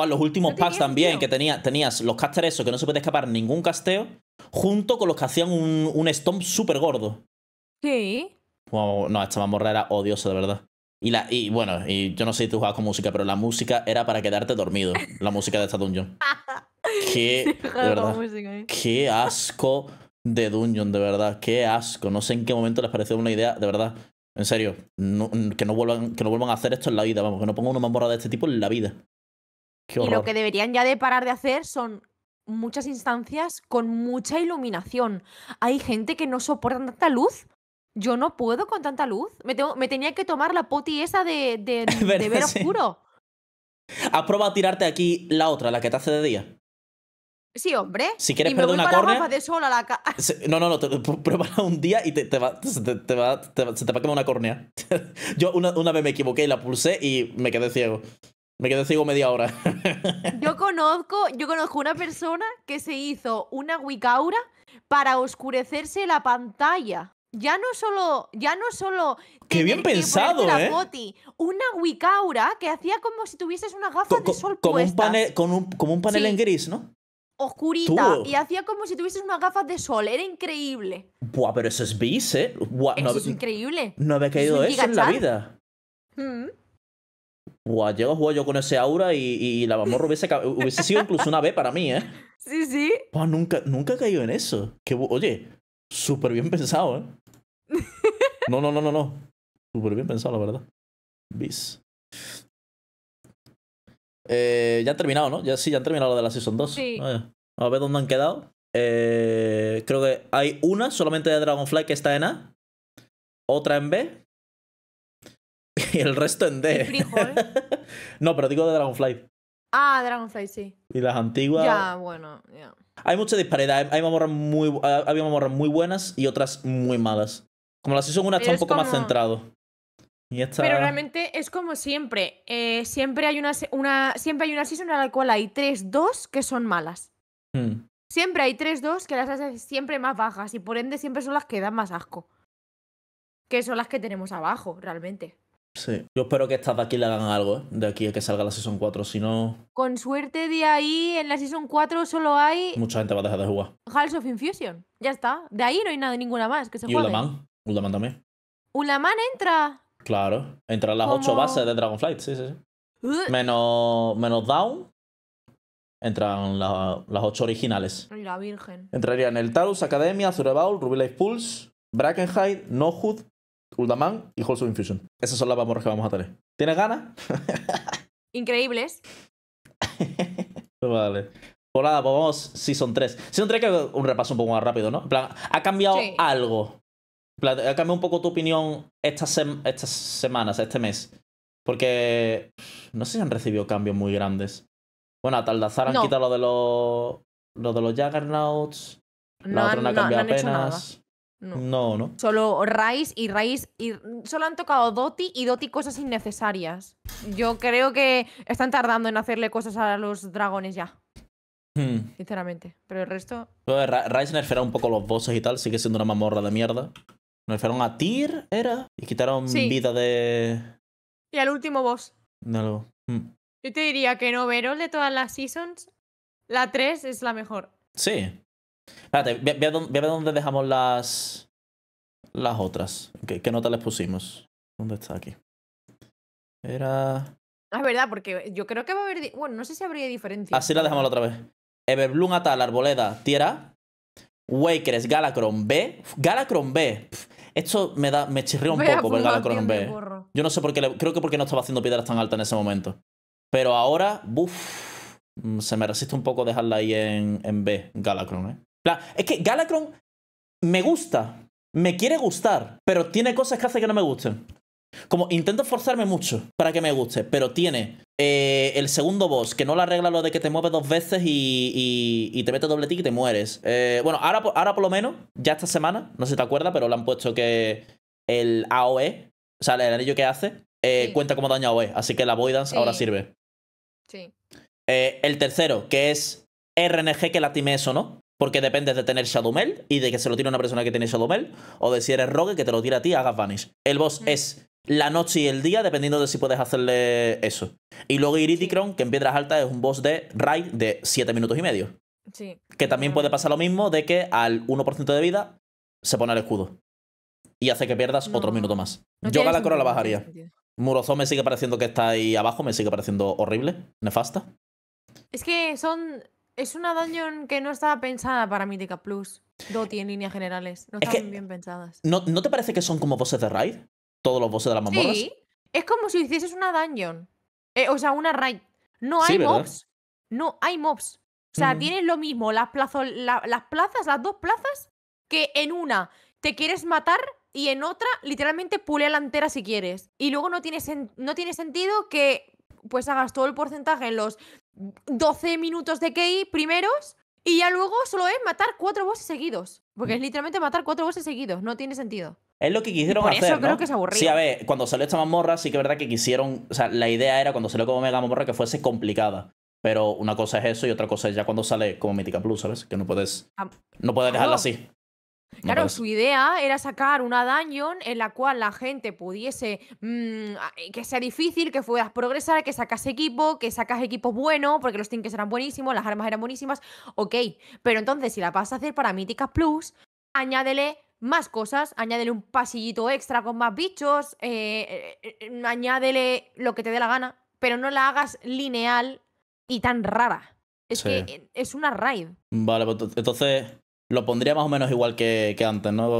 los últimos packs también, que tenía, tenías los casters esos que no se puede escapar ningún casteo, junto con los que hacían un, un stomp súper gordo. Sí. no, esta mamorra era odiosa, de verdad. Y, la, y bueno, y yo no sé si tú jugabas con música, pero la música era para quedarte dormido. la música de esta dungeon. (laughs) Eh. Qué, asco de dungeon, de verdad. Qué asco. No sé en qué momento les pareció una idea, de verdad. En serio, que, no vuelvan, que no vuelvan a hacer esto en la vida, vamos, que no pongan una mamorra de este tipo en la vida. y lo que deberían ya de parar de hacer son muchas instancias con mucha iluminación. Hay gente que no soporta tanta luz yo no puedo con tanta luz. Me, tengo, me tenía que tomar la poti esa de, de, (laughs) ver oscuro. ¿Has probado a tirarte aquí la otra, la que te hace de día? Sí, hombre. Si quieres perder una córnea. de sol a la ca no, no, no. pruébala (laughs) un día y te, te va, te, va, se te va a quemar una córnea. (laughs) yo una, una vez me equivoqué y la pulsé y me quedé ciego. Me quedé ciego media hora. yo conozco, yo conozco una persona que se hizo una wicaura para oscurecerse la pantalla. Ya no solo, ya no solo. Qué bien pensado, ¿eh? una wicaura que hacía como si tuvieses una gafa de sol como Un panel, como un panel en gris, ¿no? Oscurita. Y hacía como si tuvieses unas gafas de sol. Era increíble. Buah, pero eso es bis, ¿eh? no, es increíble. No había caído eso, en la vida. Mm. Buah, llego a jugar yo con ese aura y, la mamorra hubiese, hubiese sido incluso una B para mí, ¿eh? (laughs) Sí, sí. Buah, nunca, nunca he caído en eso. oye, Súper bien pensado, ¿eh? (laughs) No, no, no, no, no. Súper bien pensado, la verdad. Bis. Eh, ya han terminado, ¿no? Ya, sí, ya han terminado lo de la Season 2. Ah, A ver dónde han quedado. Eh, creo que hay una solamente de Dragonfly que está en A, otra en B (laughs) y el resto en D. (laughs) no, pero digo de Dragonfly. Ah, Dragonfly, sí. Y las antiguas. Ya, bueno, ya. Hay mucha disparidad. Hay mamorras muy, ah, había muy buenas y otras muy malas. Como la Season 1 está un poco más centrado. Pero realmente es como siempre. Eh, siempre, hay una, una, siempre hay una season en la cual hay 3-2 que son malas. Hmm. Siempre hay tres 2 que las hacen siempre más bajas y por ende siempre son las que dan más asco. Que son las que tenemos abajo, realmente. Yo espero que estas de aquí le hagan algo, ¿eh? de aquí que salga la Season 4, si no... Con suerte de ahí, en la Season 4 solo hay... Mucha gente va a dejar de jugar. Halls of Infusion, ya está. De ahí no hay nada, ninguna más que se ¿Y juegue. Y Ulaman, también. ¿Ulaman entra? Claro, entran las 8 bases de Dragonflight, sí, sí, sí. Menos, menos Down, entran las 8 originales. La virgen. Entrarían el Talus, Academia, Zurebaul, Ruby Life Pulse, Brackenhide, Nohud, Uldaman y of Infusion. Esas son las mazmorras que vamos a tener. ¿Tienes ganas? (laughs) Increíbles. (laughs) vale. Pues nada, pues vamos Season 3. Season 3 que un repaso un poco más rápido, ¿no? En plan, ha cambiado algo. ha cambiado un poco tu opinión estas, semanas, este mes. Porque no sé si han recibido cambios muy grandes. Bueno, a Taldazar han quitado lo de los. Lo de los Juggernauts. La otra no ha cambiado apenas. No. No, Solo Rice y Rice. Y... Solo han tocado Doti y Doti cosas innecesarias. Yo creo que están tardando en hacerle cosas a los dragones ya. Hmm. Sinceramente. Pero el resto. Rice nerfearon un poco los bosses y tal. Sigue siendo una mamorra de mierda. Nerfearon a Tyr, era. Y quitaron vida de. Y al último boss. No lo... Hmm. Yo te diría que en overall de todas las seasons, la 3 es la mejor. Sí. Espérate, ve, a ver dónde dejamos las. Las otras. ¿Qué, nota les pusimos? ¿Dónde está aquí? Era. Ah, es verdad, porque yo creo que va a haber. Bueno, no sé si habría diferencia. Así la dejamos la otra vez. Everbloom Atal, Arboleda, Tierra. Wakers, Galacron B. Galacron B. esto me da me chirrió un poco ver Galacron B. Yo no sé por qué. creo que porque no estaba haciendo piedras tan altas en ese momento. Pero ahora, buf. Se me resiste un poco dejarla ahí en, en B, Galacron, ¿eh? es que Galacron me gusta, me quiere gustar, pero tiene cosas que hace que no me gusten. Como intento forzarme mucho para que me guste, pero tiene eh, el segundo boss que no la arregla lo de que te mueves dos veces y, te mete doble tick y te mueres. Eh, bueno, ahora, ahora por lo menos, ya esta semana, no sé si te acuerdas, pero le han puesto que el AOE, o sea, el anillo que hace, eh, cuenta como daño AOE, así que la Voidance ahora sirve. Sí. el tercero, que es RNG que latime eso, ¿no? Porque dependes de tener Mel y de que se lo tire una persona que tiene Mel o de si eres Rogue que te lo tira a ti hagas Vanish. El boss mm. es la noche y el día, dependiendo de si puedes hacerle eso. Y luego Iridicron que en Piedras Altas es un boss de Raid de 7 minutos y medio. Sí. Que también puede pasar lo mismo de que al 1% de vida se pone el escudo. Y hace que pierdas otro minuto más. Yo Galacro la bajaría. Murozón me sigue pareciendo que está ahí abajo, me sigue pareciendo horrible, nefasta. Es que son es una dungeon que no estaba pensada para Mythica Plus. Doti en líneas generales. No están bien pensadas. ¿no, te parece que son como bosses de raid? Todos los bosses de las mamá Sí, es como si hicieses una dungeon. Eh, o sea, una raid. No hay mobs. No hay mobs. O sea, mm. tienes lo mismo, las, las plazas, las dos plazas, que en una te quieres matar y en otra literalmente pulea la entera si quieres. Y luego no tiene, no tiene sentido que pues hagas todo el porcentaje en los 12 minutos de key primeros y ya luego solo es matar cuatro bosses seguidos. Porque es literalmente matar cuatro bosses seguidos, no tiene sentido. Es lo que quisieron hacer. Eso creo que es aburrido. Sí, a ver, cuando salió esta mazmorra, sí que es verdad que quisieron. O sea, la idea era cuando salió como Mega Mazmorra que fuese complicada. Pero una cosa es eso y otra cosa es ya cuando sale como Mítica Plus, ¿sabes? Que no puedes. No puedes dejarla así. Claro, su idea era sacar una dungeon en la cual la gente pudiese mm, eh, que sea difícil, que puedas progresar, que sacas equipo, que sacas equipo bueno, porque los tinkers eran buenísimos, las armas eran buenísimas, ok. Pero entonces, si la vas a hacer para Míticas Plus, añádele más cosas, añádele un pasillito extra con más bichos, eh, eh, mm, añádele lo que te dé la gana, pero no la hagas lineal y tan rara. Es que es una raid. Vale, pues entonces lo pondría más o menos igual que, antes, ¿no?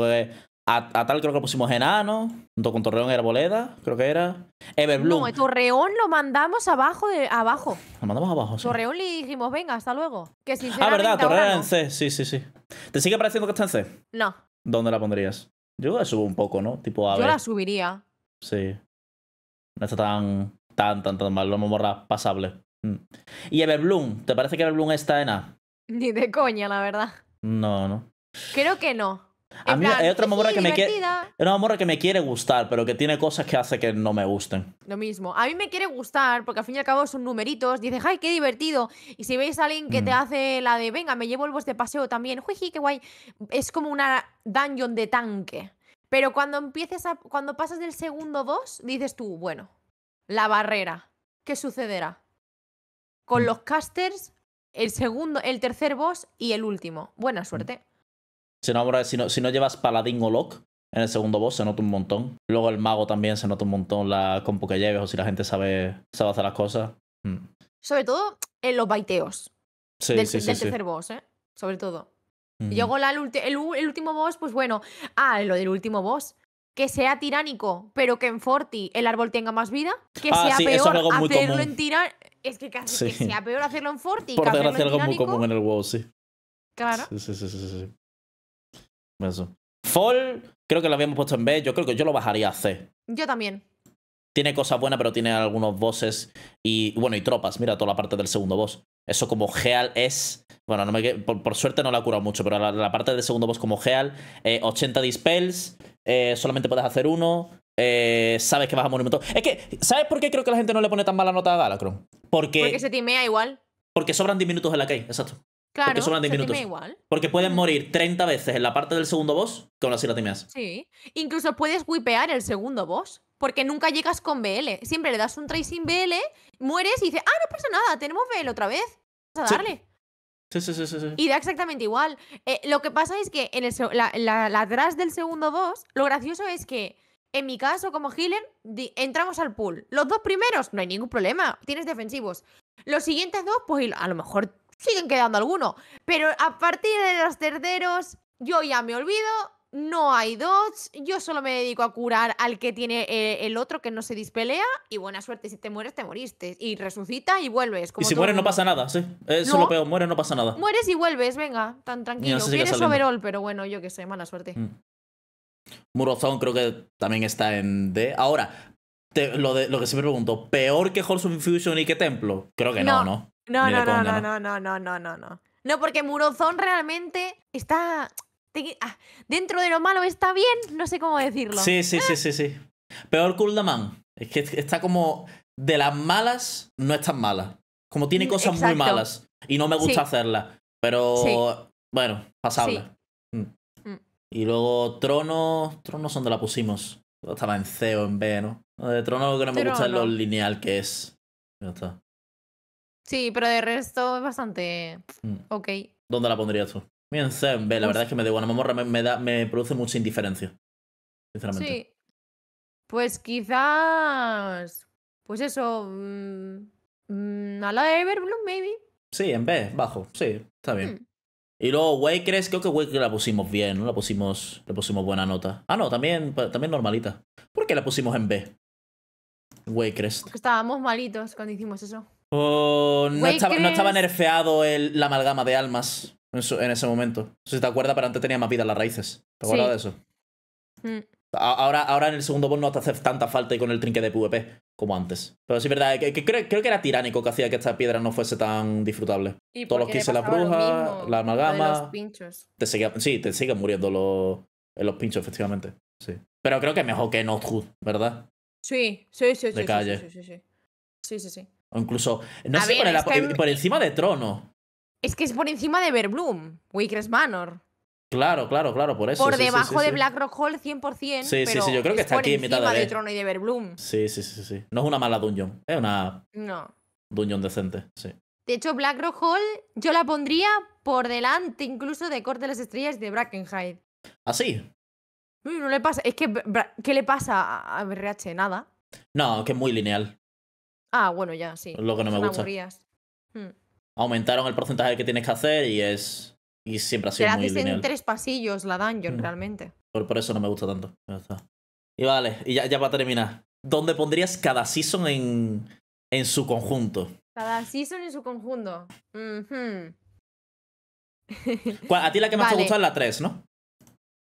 A, tal creo que lo pusimos enano, junto con Torreón y Arboleda, creo que era. Everbloom. No, Torreón lo mandamos abajo. abajo. Lo mandamos abajo, sí. Torreón le dijimos, venga, hasta luego. Que ah, verdad, Torreón en C, sí, sí, sí. ¿Te sigue pareciendo que está en C? No. ¿Dónde la pondrías? Yo la subo un poco, ¿no? Tipo Yo la subiría. Sí. No está tan, tan, tan, tan mal. Lo hemos borrado pasable. Mm. ¿Y Everbloom? ¿Te parece que Everbloom está en A? Ni de coña, la verdad. No, no. Creo que no. A mí hay otra morra que me quiere. Una que me quiere gustar, pero que tiene cosas que hace que no me gusten. Lo mismo. A mí me quiere gustar, porque al fin y al cabo son numeritos. Dices, ¡ay, qué divertido! Y si veis a alguien que te mm. hace la de venga, me llevo el bus de paseo también, juiji, qué guay. Es como una dungeon de tanque. Pero cuando empieces a. cuando pasas del segundo boss, dices tú, bueno, la barrera. ¿Qué sucederá? Con mm. los casters el segundo, el tercer boss y el último. Buena mm. suerte. Si no, llevas paladín o lock en el segundo boss, se nota un montón. Luego el mago también se nota un montón la compu que lleves o si la gente sabe, hacer las cosas. Mm. Sobre todo en los baiteos. del, tercer boss, ¿eh? Sobre todo. Mm. Llegó la, el, último boss, pues bueno. Ah, lo del último boss que sea tiránico, pero que en Forti el árbol tenga más vida, que ah, sea peor hacerlo en tirar es que casi que sea peor hacerlo en Por desgracia, algo muy común en el WoW, sí. Claro. Sí, sí, sí, sí. sí. Eso. Fall, creo que lo habíamos puesto en B. Yo creo que yo lo bajaría a C. Yo también. Tiene cosas buenas, pero tiene algunos bosses y, bueno, y tropas. Mira toda la parte del segundo boss. Eso como Geal es. Bueno, por, suerte no la ha curado mucho, pero la, parte del segundo boss como Geal, 80 eh, dispels, eh, solamente puedes hacer uno, eh, sabes que vas a morir Es que, ¿sabes por qué creo que la gente no le pone tan mala nota a Galacron? Porque, porque se timea igual. Porque sobran 10 minutos en la key, exacto. Claro, porque sobran 10 minutos. Porque pueden morir 30 veces en la parte del segundo boss, con la si la timeas. Sí. Incluso puedes wipear el segundo boss. Porque nunca llegas con BL. Siempre le das un sin BL, mueres y dices, ah, no pasa nada, tenemos BL otra vez. Vamos a darle. Sí. Sí, sí, sí, Y da exactamente igual. Eh, lo que pasa es que en el, la, la, atrás del segundo boss, lo gracioso es que en mi caso, como healer, entramos al pool. Los dos primeros, no hay ningún problema, tienes defensivos. Los siguientes dos, pues a lo mejor siguen quedando algunos. Pero a partir de los terceros, yo ya me olvido, no hay dots, yo solo me dedico a curar al que tiene eh, el otro que no se dispelea y buena suerte, si te mueres te moriste y resucita y vuelves. y si mueres no pasa nada, sí, eso peor, mueres no pasa nada. Mueres y vuelves, venga, tan tranquilo. Tienes overall, pero bueno, yo que sé, mala suerte. Mm. Murozón creo que también está en D. Ahora, lo, de, lo que siempre pregunto, ¿peor que Horse of Fusion y que Templo? Creo que no, ¿no? No, no, no, no, no, no, no, no, no, no. No, porque Murozón realmente está... Ah, dentro de lo malo está bien, no sé cómo decirlo. Sí, sí, sí, sí, sí. Peor Kuldaman Es que está como... De las malas, no es tan mala. Como tiene mm, cosas muy malas y no me gusta hacerla hacerlas. Pero bueno, pasable. Mm. Y luego Trono, ¿Trono Tronos donde la pusimos. Estaba en C o en B, ¿no? De Trono lo que no me gusta es lo lineal que es. Ya está. Sí, pero de resto es bastante. Mm. Ok. ¿Dónde la pondrías tú? En C en B. La pues verdad es que me da igual. Mamorra me, da, me produce mucha indiferencia. Sinceramente. Sí. Pues quizás. Pues eso. Mm, mm, a la de Everbloom, maybe. Sí, en B, bajo. Sí, está bien. Y luego Waycrest, creo que Waycrest la pusimos bien, ¿no? La pusimos, le pusimos buena nota. Ah, no, también, también normalita. ¿Por qué la pusimos en B? Waycrest. Porque estábamos malitos cuando hicimos eso. Oh, no, estaba, no, estaba, nerfeado el, la amalgama de almas en, ese momento. si te acuerdas, pero antes tenía más vida las raíces. ¿Te acuerdas de eso? Mm. Ahora, ahora en el segundo boss no te hace tanta falta y con el trinque de PvP como antes. Pero sí verdad, creo, que era tiránico que hacía que esta piedra no fuese tan disfrutable. Todos los que la bruja, la amalgama. Te sí, te siguen muriendo los, en eh, los pinchos, efectivamente. Sí. Pero creo que es mejor que en ¿verdad? Sí, sí, sí, sí, sí, sí, sí. Sí, sí, O incluso, no sé, por, el, por, encima de Trono. Es que es por encima de Verbloom, Wickers Manor. Claro, claro, claro, por eso. Por debajo de BlackRock Hall 100%. Sí, pero sí, sí, yo creo que está aquí en mitad de. Trono y de Sí, sí, sí, sí. No es una mala dungeon, es una. No. Dungeon decente, sí. De hecho, BlackRock Hall yo la pondría por delante incluso de Corte de las Estrellas de Brackenhide. ¿Ah, sí? Mm, no le pasa. Es que, ¿qué le pasa a BRH? Nada. No, que es muy lineal. Ah, bueno, ya, sí. Lo que no me gusta. Mm. Aumentaron el porcentaje que tienes que hacer y es y siempre ha sido muy en tres pasillos la dungeon, mm. realmente. Por, eso no me gusta tanto. Y vale, y ya, ya para terminar. ¿Dónde pondrías cada season en, en su conjunto? Cada season en su conjunto. (laughs) A ti la que más te gusta es la 3, ¿no?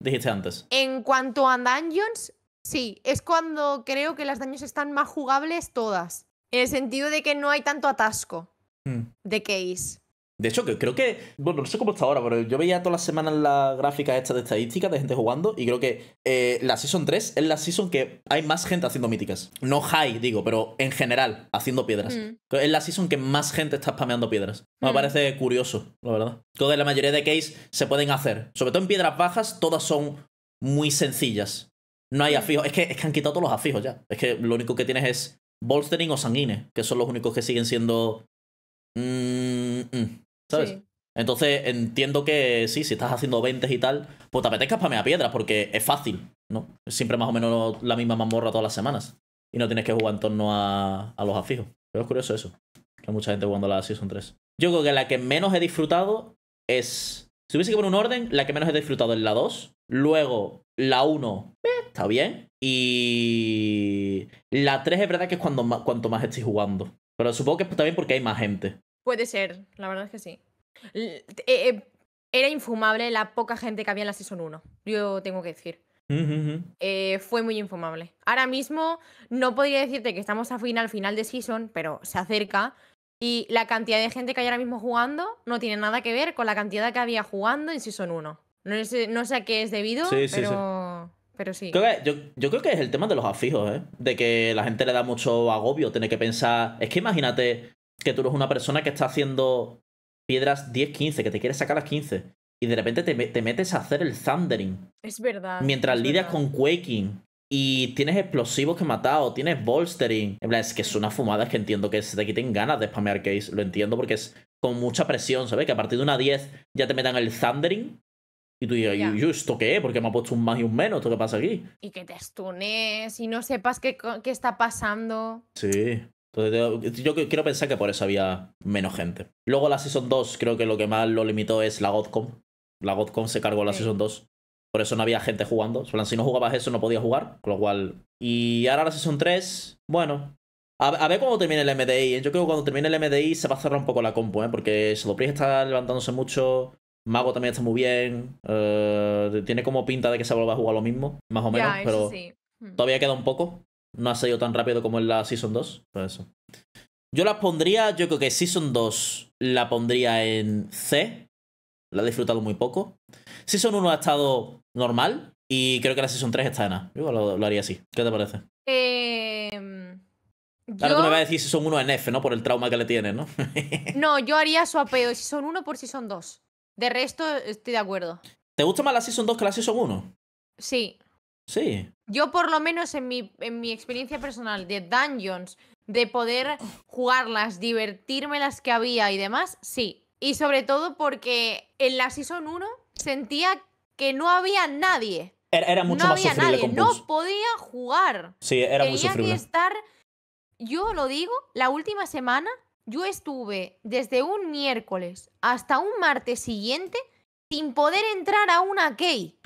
Dijiste antes. En cuanto a dungeons, sí. Es cuando creo que las dungeons están más jugables todas. En el sentido de que no hay tanto atasco mm. de case. De hecho, creo que. Bueno, no sé cómo está ahora, pero yo veía todas las semanas la gráfica esta de estadísticas de gente jugando. Y creo que eh, la Season 3 es la Season que hay más gente haciendo míticas. No high, digo, pero en general, haciendo piedras. Mm. Es la Season que más gente está spameando piedras. Me mm. parece curioso, la verdad. Toda la mayoría de case se pueden hacer. Sobre todo en piedras bajas, todas son muy sencillas. No hay mm. afijos. Es que, es que han quitado todos los afijos ya. Es que lo único que tienes es Bolstering o Sanguine, que son los únicos que siguen siendo Mm, mm, ¿Sabes? Entonces entiendo que sí, si estás haciendo 20 y tal, pues te apetezca spamear piedras porque es fácil, ¿no? Siempre más o menos la misma mamorra todas las semanas. Y no tienes que jugar en torno a, los afijos. Pero es curioso eso, que hay mucha gente jugando la Season 3. Yo creo que la que menos he disfrutado es... Si hubiese que poner un orden, la que menos he disfrutado es la 2. Luego, la 1 eh, está bien. Y la 3 es verdad que es cuando más, cuanto más estoy jugando. Pero supongo que también porque hay más gente. Puede ser, la verdad es que sí. Eh, eh, era infumable la poca gente que había en la Season 1, yo tengo que decir. Eh, fue muy infumable. Ahora mismo no podría decirte que estamos a final, de Season, pero se acerca. Y la cantidad de gente que hay ahora mismo jugando no tiene nada que ver con la cantidad que había jugando en Season 1. No sé, no sé a qué es debido, pero... Pero sí. yo, creo que es el tema de los afijos, ¿eh? De que la gente le da mucho agobio tener que pensar. Es que imagínate que tú eres una persona que está haciendo piedras 10, 15, que te quieres sacar las 15. Y de repente te, metes a hacer el thundering. Es verdad. Mientras lidias con quaking. Y tienes explosivos que matar o tienes bolstering. En es que es una fumada, es que entiendo que se te quiten ganas de spamear case. Lo entiendo porque es con mucha presión, ¿sabes? Que a partir de una 10 ya te metan el thundering. Y tú digas, ¿y esto qué? porque me ha puesto un más y un menos? ¿Esto qué pasa aquí? Y que te estunes y no sepas qué, está pasando. Sí. Entonces, yo quiero pensar que por eso había menos gente. Luego la Season 2, creo que lo que más lo limitó es la Godcom. La Godcom se cargó la Season 2. Por eso no había gente jugando. Si no jugabas eso, no podías jugar. Con lo cual. Y ahora la Season 3, bueno. A, ver cómo termina el MDI. Yo creo que cuando termine el MDI se va a cerrar un poco la compu, ¿eh? Porque Sodoprix está levantándose mucho. Mago también está muy bien. Eh, tiene como pinta de que se vuelva a jugar lo mismo, más o menos, pero hmm. todavía queda un poco. No ha salido tan rápido como en la Season 2. Por eso. Yo las pondría, yo creo que Season 2 la pondría en C. La he disfrutado muy poco. Season 1 ha estado normal. Y creo que la Season 3 está en A. Yo lo, haría así. ¿Qué te parece? Eh, Ahora yo... tú me vas a decir Season 1 en F, ¿no? Por el trauma que le tiene, ¿no? no, (laughs) yo haría su apeo Season 1 por Season 2. De resto, estoy de acuerdo. ¿Te gusta más la Season 2 que la Season 1? Sí. Sí. Yo, por lo menos, en mi, en mi experiencia personal de Dungeons, de poder jugarlas, divertirme las que había y demás, sí. Y sobre todo porque en la Season 1 sentía que no había nadie. Era, mucho no había nadie, no podía jugar. Sí, era Tenía muy sufrible. que estar, yo lo digo, la última semana yo estuve desde un miércoles hasta un martes siguiente sin poder entrar a una key,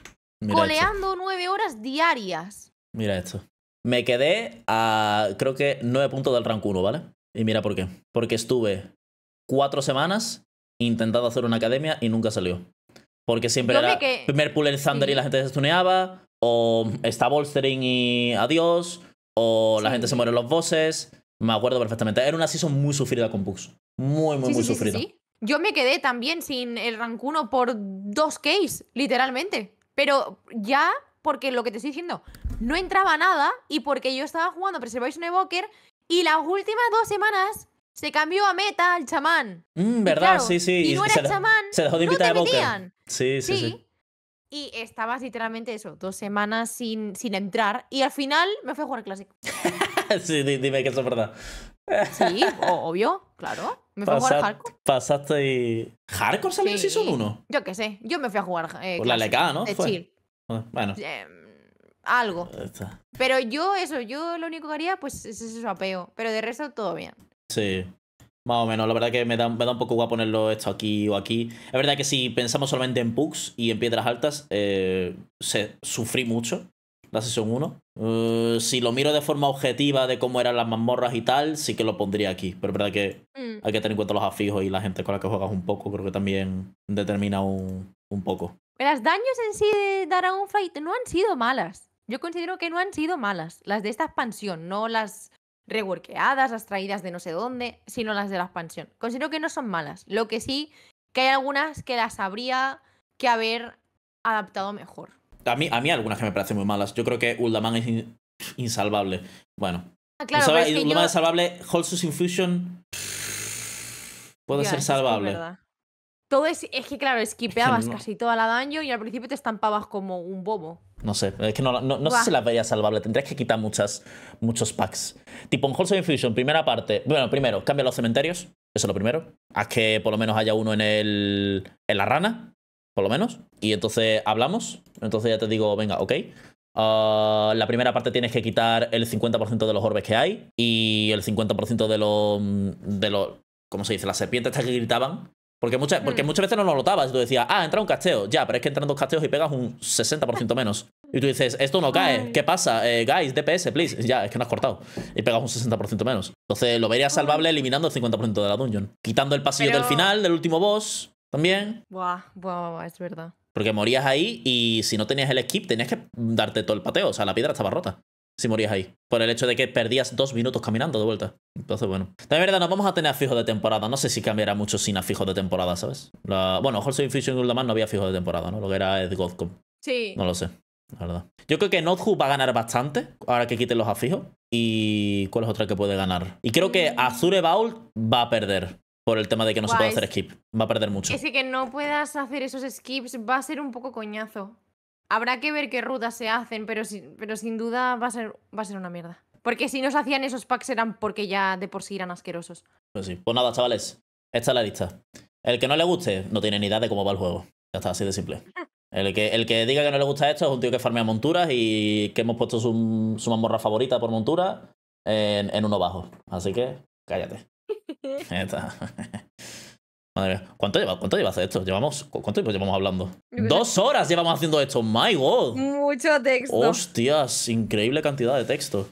coleando nueve horas diarias. Mira esto. Me quedé a, creo que, nueve puntos del rank 1, ¿vale? Y mira por qué. Porque estuve cuatro semanas intentando hacer una academia y nunca salió. Porque siempre era que... primer pull en Thunder y la gente se stuneaba, o está bolstering y adiós, o la gente se muere en los bosses, me acuerdo perfectamente. Era una season muy sufrida con Pux. Muy, muy, muy sufrida. Sí, Yo me quedé también sin el Rancuno por dos case, literalmente. Pero ya, porque lo que te estoy diciendo, no entraba nada y porque yo estaba jugando Preservation Evoker y las últimas dos semanas se cambió a meta al chamán. Mm, verdad, sí, sí. Y no era se, chamán. Se dejó de invitar a Evoker. sí, sí, sí. Y estabas literalmente eso, dos semanas sin, sin entrar. Y al final me fui a jugar Classic. (laughs) sí, dime que eso es verdad. sí, (laughs) obvio, claro. Me fui a jugar Hardcore. Pasaste y. ¿Hardcore salió en solo Season Yo qué sé. Yo me fui a jugar. Eh, Por pues la LK, ¿no? De Chill. Bueno. Eh, algo. Pero yo, eso, yo lo único que haría, pues es ese apeo. Pero de resto, todo bien. Sí. Más o menos, la verdad que me da, un poco guapo ponerlo esto aquí o aquí. Es verdad que si pensamos solamente en pugs y en piedras altas, eh, se, sufrí mucho la sesión 1. Eh, si lo miro de forma objetiva de cómo eran las mazmorras y tal, sí que lo pondría aquí. Pero es verdad que mm. hay que tener en cuenta los afijos y la gente con la que juegas un poco, creo que también determina un, poco. Las daños en sí un fight. no han sido malas. Yo considero que no han sido malas, las de esta expansión, no las reworkeadas, las traídas de no sé dónde, sino las de la expansión. Considero que no son malas. Lo que sí, que hay algunas que las habría que haber adaptado mejor. A mí, a mí algunas que me parecen muy malas. Yo creo que Uldaman es insalvable. Bueno. Ah, claro, Uldaman, es, que Infusion puede ser salvable. Es Todo es, es que claro, esquipeabas casi toda la daño y al principio te estampabas como un bobo. No sé, es que no, no, sé si las veías salvable. Tendrías que quitar muchas, muchos packs. Tipo en of Infusion, primera parte. Bueno, primero, cambia los cementerios. Eso es lo primero. Haz que por lo menos haya uno en, el, en la rana, por lo menos. Y entonces hablamos. Entonces ya te digo, venga, ok. Ah, la primera parte tienes que quitar el 50% de los orbes que hay y el 50% de los. De los ¿Cómo se dice? Las serpientes que gritaban. Porque, muchas, porque mm. muchas veces no lo notabas. y Tú decías, ah, entra un casteo. Ya, pero es que entran dos casteos y pegas un 60% menos. Y tú dices, esto no cae. ¿Qué pasa? Eh, guys, DPS, please. ya, es que no has cortado. Y pegas un 60% menos. Entonces lo verías salvable eliminando el 50% de la dungeon. Quitando el pasillo del final, del último boss. También. buah, buah, es verdad. Porque morías ahí y si no tenías el skip, tenías que darte todo el pateo. O sea, la piedra estaba rota si morías ahí. Por el hecho de que perdías dos minutos caminando de vuelta. Entonces, bueno. También verdad, nos vamos a tener afijo de temporada. No sé si cambiará mucho sin a de temporada, ¿sabes? La... Bueno, Horse Infusion y no había fijo de temporada, ¿no? Lo que era Ed Godcom. Sí. No lo sé. La verdad. Yo creo que Nozhu va a ganar bastante ahora que quiten los afijos. ¿Y cuál es otra que puede ganar? Y creo que mm. Azure Bowl va a perder por el tema de que no se puede hacer skip. Va a perder mucho. si que no puedas hacer esos skips va a ser un poco coñazo. Habrá que ver qué rutas se hacen, pero, sin duda va a, ser, una mierda. Porque si nos hacían esos packs eran porque ya de por sí eran asquerosos. Pues sí. Pues nada, chavales. Esta es la lista. El que no le guste no tiene ni idea de cómo va el juego. Ya está, así de simple. (laughs) El que, diga que no le gusta esto es un tío que farmea monturas y que hemos puesto su, mamorra favorita por montura en, uno bajo. Así que cállate. (laughs) (laughs) Madre ¿Cuánto, lleva, ¿Cuánto llevas esto? Llevamos, ¿Cuánto tiempo llevamos hablando? Dos horas llevamos haciendo esto. ¡My God! Mucho texto. Hostias, increíble cantidad de texto.